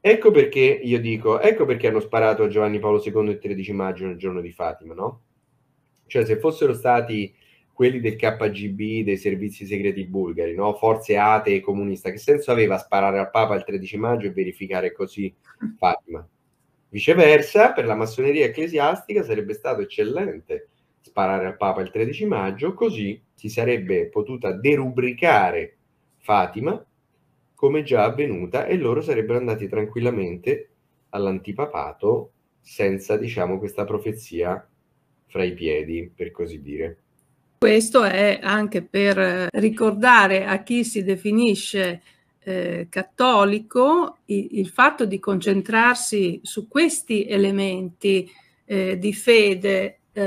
Ecco perché io dico, ecco perché hanno sparato a Giovanni Paolo II il 13 maggio nel giorno di Fatima, no? Cioè, se fossero stati quelli del KGB, dei servizi segreti bulgari, no? forze atee e comunista, che senso aveva sparare al Papa il 13 maggio e verificare così Fatima? Viceversa, per la massoneria ecclesiastica sarebbe stato eccellente sparare al Papa il 13 maggio, così si sarebbe potuta derubricare Fatima come già avvenuta e loro sarebbero andati tranquillamente all'antipapato senza, diciamo, questa profezia fra i piedi, per così dire. Questo è anche per eh, ricordare a chi si definisce eh, cattolico il, il, fatto di concentrarsi su questi elementi eh, di fede eh,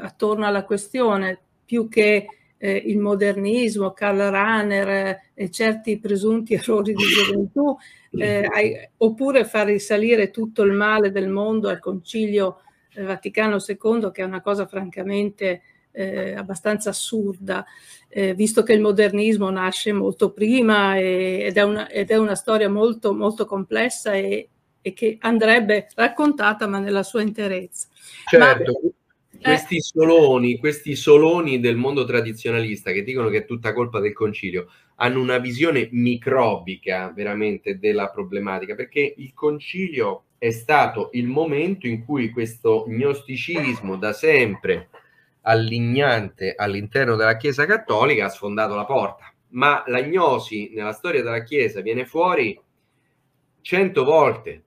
attorno alla questione più che eh, il modernismo, Karl Rahner eh, e certi presunti (laughs) errori di gioventù, (laughs) oppure far risalire tutto il male del mondo al concilio Vaticano II, che è una cosa francamente eh, abbastanza assurda, eh, visto che il modernismo nasce molto prima e, ed, è una, ed, è una, storia molto, molto complessa e, e, che andrebbe raccontata ma nella sua interezza. Certo. Ma, eh, questi soloni, questi soloni del mondo tradizionalista che dicono che è tutta colpa del concilio, hanno una visione microbica veramente della problematica, perché il concilio è stato il momento in cui questo gnosticismo da sempre allignante all'interno della Chiesa Cattolica ha sfondato la porta. Ma la gnosi nella storia della Chiesa viene fuori cento volte.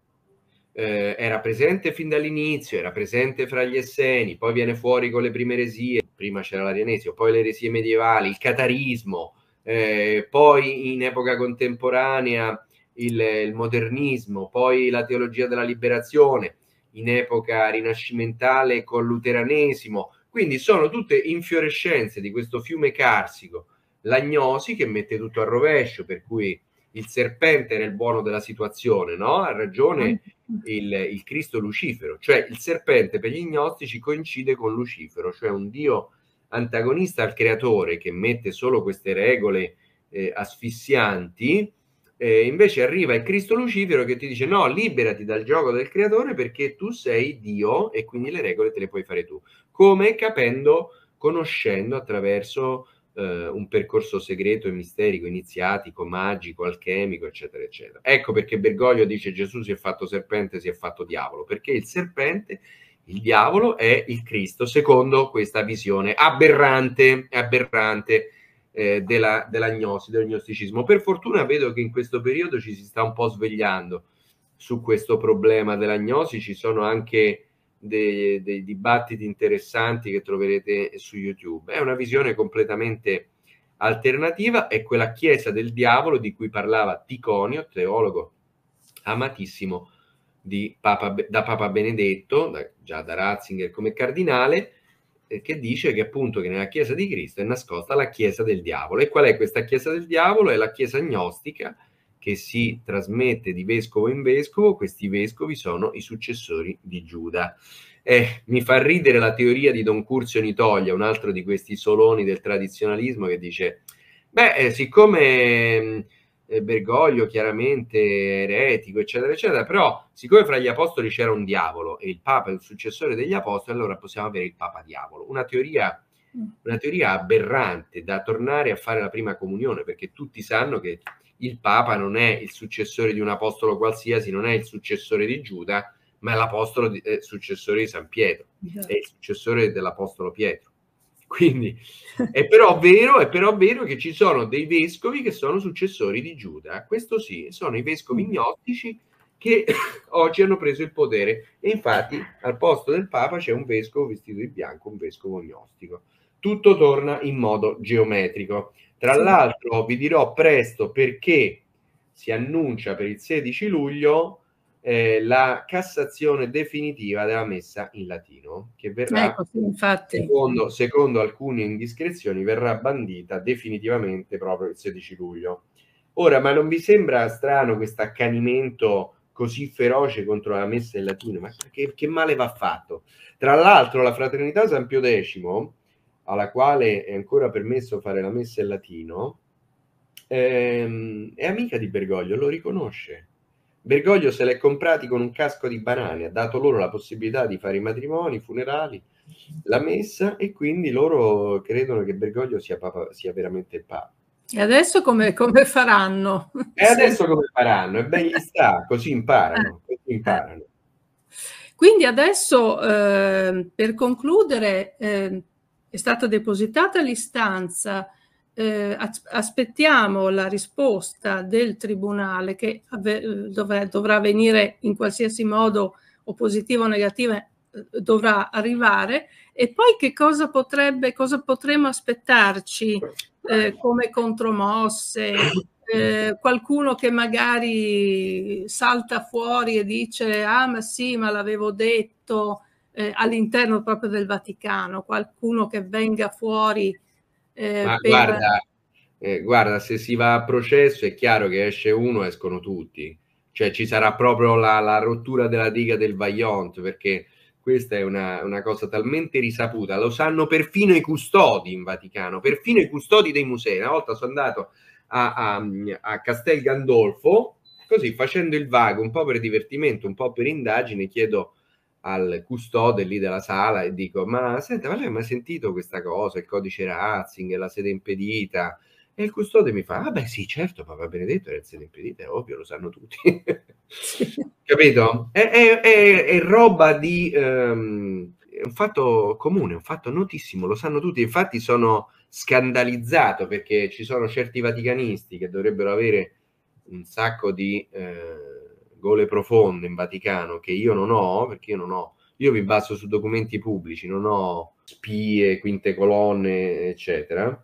Eh, era presente fin dall'inizio, era presente fra gli esseni, poi viene fuori con le prime eresie, prima c'era l'arianesio, poi le eresie medievali, il catarismo, eh, poi in epoca contemporanea il, il modernismo, poi la teologia della liberazione in epoca rinascimentale con l'uteranesimo. Quindi sono tutte infiorescenze di questo fiume carsico, l'agnosi che mette tutto a rovescio, per cui il serpente era il buono della situazione, no? Ha ragione mm. il, il, Cristo Lucifero, cioè il serpente per gli gnostici coincide con Lucifero, cioè un dio antagonista al creatore che mette solo queste regole eh, asfissianti eh, invece arriva il Cristo Lucifero che ti dice no, liberati dal gioco del creatore perché tu sei Dio e quindi le regole te le puoi fare tu. Come? Capendo, conoscendo attraverso eh, un percorso segreto e misterico, iniziatico, magico, alchemico, eccetera, eccetera. Ecco perché Bergoglio dice Gesù si è fatto serpente, si è fatto diavolo, perché il serpente, il diavolo è il Cristo, secondo questa visione aberrante, aberrante eh, della, dell'agnosi, del gnosticismo. Per fortuna vedo che in questo periodo ci si sta un po' svegliando su questo problema dell'agnosi, ci sono anche dei, dei dibattiti interessanti che troverete su YouTube. È una visione completamente alternativa, è quella chiesa del diavolo di cui parlava Ticonio, teologo amatissimo Papa, da Papa Benedetto, da, già da Ratzinger come cardinale, eh, che dice che appunto che nella Chiesa di Cristo è nascosta la Chiesa del diavolo. E qual è questa Chiesa del diavolo? È la Chiesa agnostica che si trasmette di vescovo in vescovo, questi vescovi sono i successori di Giuda. Eh, mi fa ridere la teoria di Don Curzio Nitoglia, un altro di questi soloni del tradizionalismo che dice, beh, eh, siccome eh, Bergoglio chiaramente eretico, eccetera, eccetera, però siccome fra gli apostoli c'era un diavolo e il Papa è il successore degli apostoli, allora possiamo avere il Papa diavolo. Una teoria, mm. una teoria aberrante da tornare a fare la prima comunione, perché tutti sanno che il Papa non è il successore di un apostolo qualsiasi, non è il successore di Giuda, ma è l'apostolo di, eh, successore di San Pietro, esatto. è il successore dell'apostolo Pietro. Quindi (laughs) è però, vero, è però vero che ci sono dei vescovi che sono successori di Giuda, questo sì, sono i vescovi mm. gnostici che (laughs) oggi hanno preso il potere e infatti al posto del Papa c'è un vescovo vestito di bianco, un vescovo gnostico. Tutto torna in modo geometrico. Tra l'altro vi dirò presto perché si annuncia per il 16 luglio eh, la cassazione definitiva della messa in latino, che verrà, ecco, secondo, secondo, alcune indiscrezioni, verrà bandita definitivamente proprio il 16 luglio. Ora, ma non vi sembra strano questo accanimento così feroce contro la messa in latino? Ma che, che male va fatto? Tra l'altro, la Fraternità San Pio X, alla quale è ancora permesso fare la messa in latino, ehm, è amica di Bergoglio, lo riconosce Bergoglio se l'è è comprati con un casco di banane, ha dato loro la possibilità di fare i matrimoni, i funerali, la messa e quindi loro credono che Bergoglio sia, papa, sia veramente papa. E adesso come, come, faranno? E adesso come faranno? E ben gli sta, così imparano. (laughs) Così imparano. Quindi adesso, eh, per concludere, eh, è stata depositata l'istanza eh, aspettiamo la risposta del Tribunale che dov dovrà venire in qualsiasi modo o positivo o negativo eh, dovrà arrivare e poi che cosa, potrebbe, cosa potremmo aspettarci eh, come contromosse, eh, qualcuno che magari salta fuori e dice ah ma sì ma l'avevo detto eh, all'interno proprio del Vaticano, qualcuno che venga fuori eh, Ma per... guarda, eh, guarda, se si va a processo è chiaro che esce uno, escono tutti. Cioè ci sarà proprio la, la rottura della diga del Vaillant, perché questa è una, una, cosa talmente risaputa, lo sanno perfino i custodi in Vaticano, perfino i custodi dei musei. Una volta sono andato a, a, a Castel Gandolfo, così facendo il vago, un po' per divertimento, un po' per indagine, chiedo al custode lì della sala e dico: Ma senta, ma lei ha mai sentito questa cosa? Il codice Ratzinger, la sede impedita? E il custode mi fa: Ah, beh, sì, certo, Papa Benedetto era il sede impedita, è ovvio, lo sanno tutti. (laughs) Capito? È, è, è, è, roba di. Um, è un fatto comune, un fatto notissimo, lo sanno tutti. Infatti, sono scandalizzato perché ci sono certi vaticanisti che dovrebbero avere un sacco di. Eh, gole profonde in Vaticano che io non ho, perché io non ho, io mi baso su documenti pubblici, non ho spie, quinte colonne, eccetera.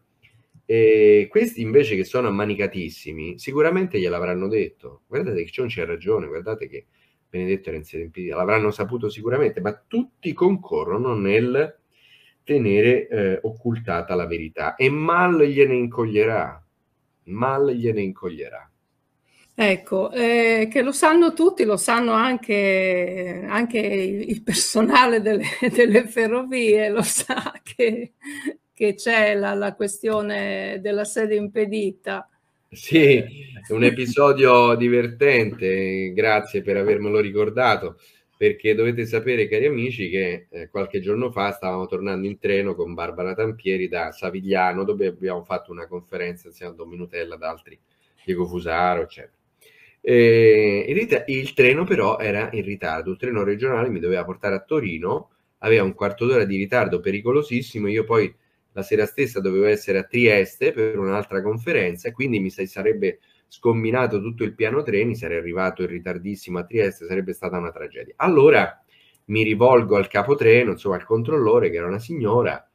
E questi invece che sono ammanicatissimi, sicuramente gliel'avranno detto. Guardate che Cion c'è ragione, guardate che Benedetto era in sede impedita, l'avranno saputo sicuramente, ma tutti concorrono nel tenere eh, occultata la verità e mal gliene incoglierà, mal gliene incoglierà. Ecco, eh, che lo sanno tutti, lo sanno anche, anche il personale delle, (laughs) delle, ferrovie, lo sa che, che c'è la, la, questione della sede impedita. Sì, è un episodio divertente, grazie per avermelo ricordato, perché dovete sapere, cari amici, che eh, qualche giorno fa stavamo tornando in treno con Barbara Tampieri da Savigliano, dove abbiamo fatto una conferenza insieme a Dominutella, ad altri, Diego Fusaro, eccetera eh, il, il treno però era in ritardo, il treno regionale mi doveva portare a Torino, aveva un quarto d'ora di ritardo pericolosissimo, io poi la sera stessa dovevo essere a Trieste per un'altra conferenza quindi mi sarebbe scomminato tutto il piano treni, sarei arrivato in ritardissimo a Trieste, sarebbe stata una tragedia. Allora mi rivolgo al capotreno, insomma al controllore che era una signora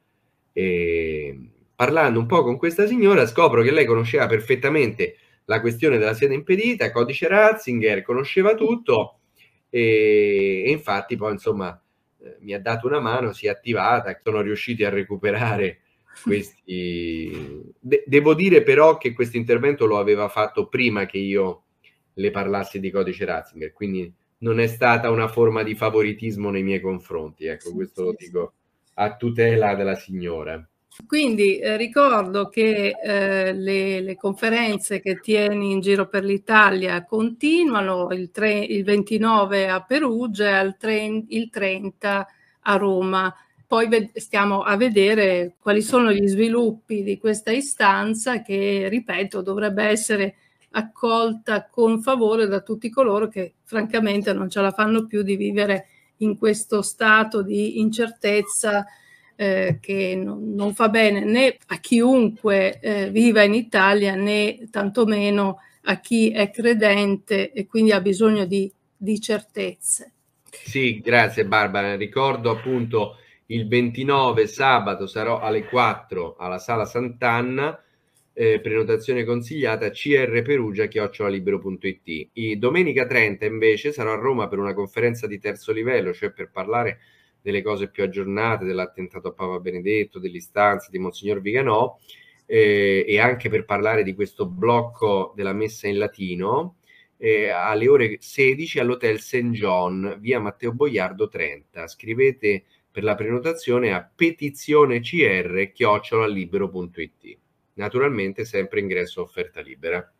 e parlando un po' con questa signora scopro che lei conosceva perfettamente la questione della sede impedita, codice Ratzinger, conosceva tutto e, e infatti poi insomma eh, mi ha dato una mano, si è attivata, sono riusciti a recuperare questi... (laughs) De- devo dire però che questo intervento lo aveva fatto prima che io le parlassi di codice Ratzinger, quindi non è stata una forma di favoritismo nei miei confronti, ecco questo lo dico a tutela della signora. Quindi eh, ricordo che eh, le, le, conferenze che tieni in giro per l'Italia continuano il, tre, il 29 a Perugia e il 30 a Roma. Poi ve- stiamo a vedere quali sono gli sviluppi di questa istanza che, ripeto, dovrebbe essere accolta con favore da tutti coloro che francamente non ce la fanno più di vivere in questo stato di incertezza eh, che non, non fa bene né a chiunque eh, viva in Italia né tantomeno a chi è credente e quindi ha bisogno di, di certezze. Sì, grazie Barbara. Ricordo appunto il 29 sabato sarò alle 4 alla Sala Sant'Anna, eh, prenotazione consigliata crperugia.libero.it. Domenica 30 invece sarò a Roma per una conferenza di terzo livello, cioè per parlare delle cose più aggiornate, dell'attentato a Papa Benedetto, dell'istanza di Monsignor Viganò, eh, e anche per parlare di questo blocco della messa in latino, eh, alle ore 16 all'Hotel St. John, via Matteo Boiardo 30. Scrivete per la prenotazione a petizionecr-libero.it. Naturalmente sempre ingresso offerta libera.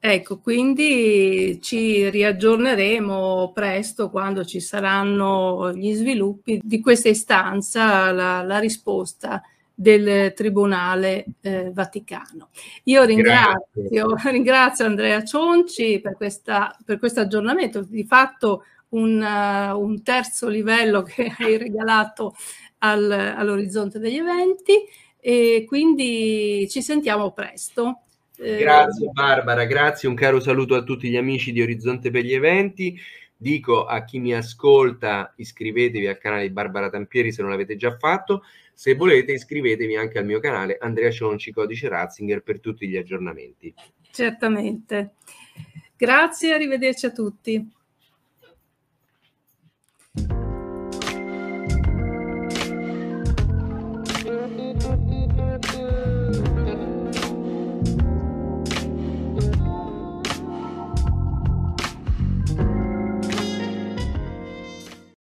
Ecco, quindi ci riaggiorneremo presto quando ci saranno gli sviluppi di questa istanza, la, la risposta del Tribunale eh, Vaticano. Io ringrazio, (laughs) ringrazio, Andrea Cionci per, questa, per questo aggiornamento, di fatto un, uh, un, terzo livello che (laughs) hai regalato al, all'orizzonte degli eventi e quindi ci sentiamo presto. Grazie eh, Barbara, grazie, un caro saluto a tutti gli amici di Orizzonte per gli eventi. Dico a chi mi ascolta iscrivetevi al canale di Barbara Tampieri se non l'avete già fatto, se volete iscrivetevi anche al mio canale Andrea Cionci Codice Ratzinger per tutti gli aggiornamenti. Certamente. Grazie, e arrivederci a tutti.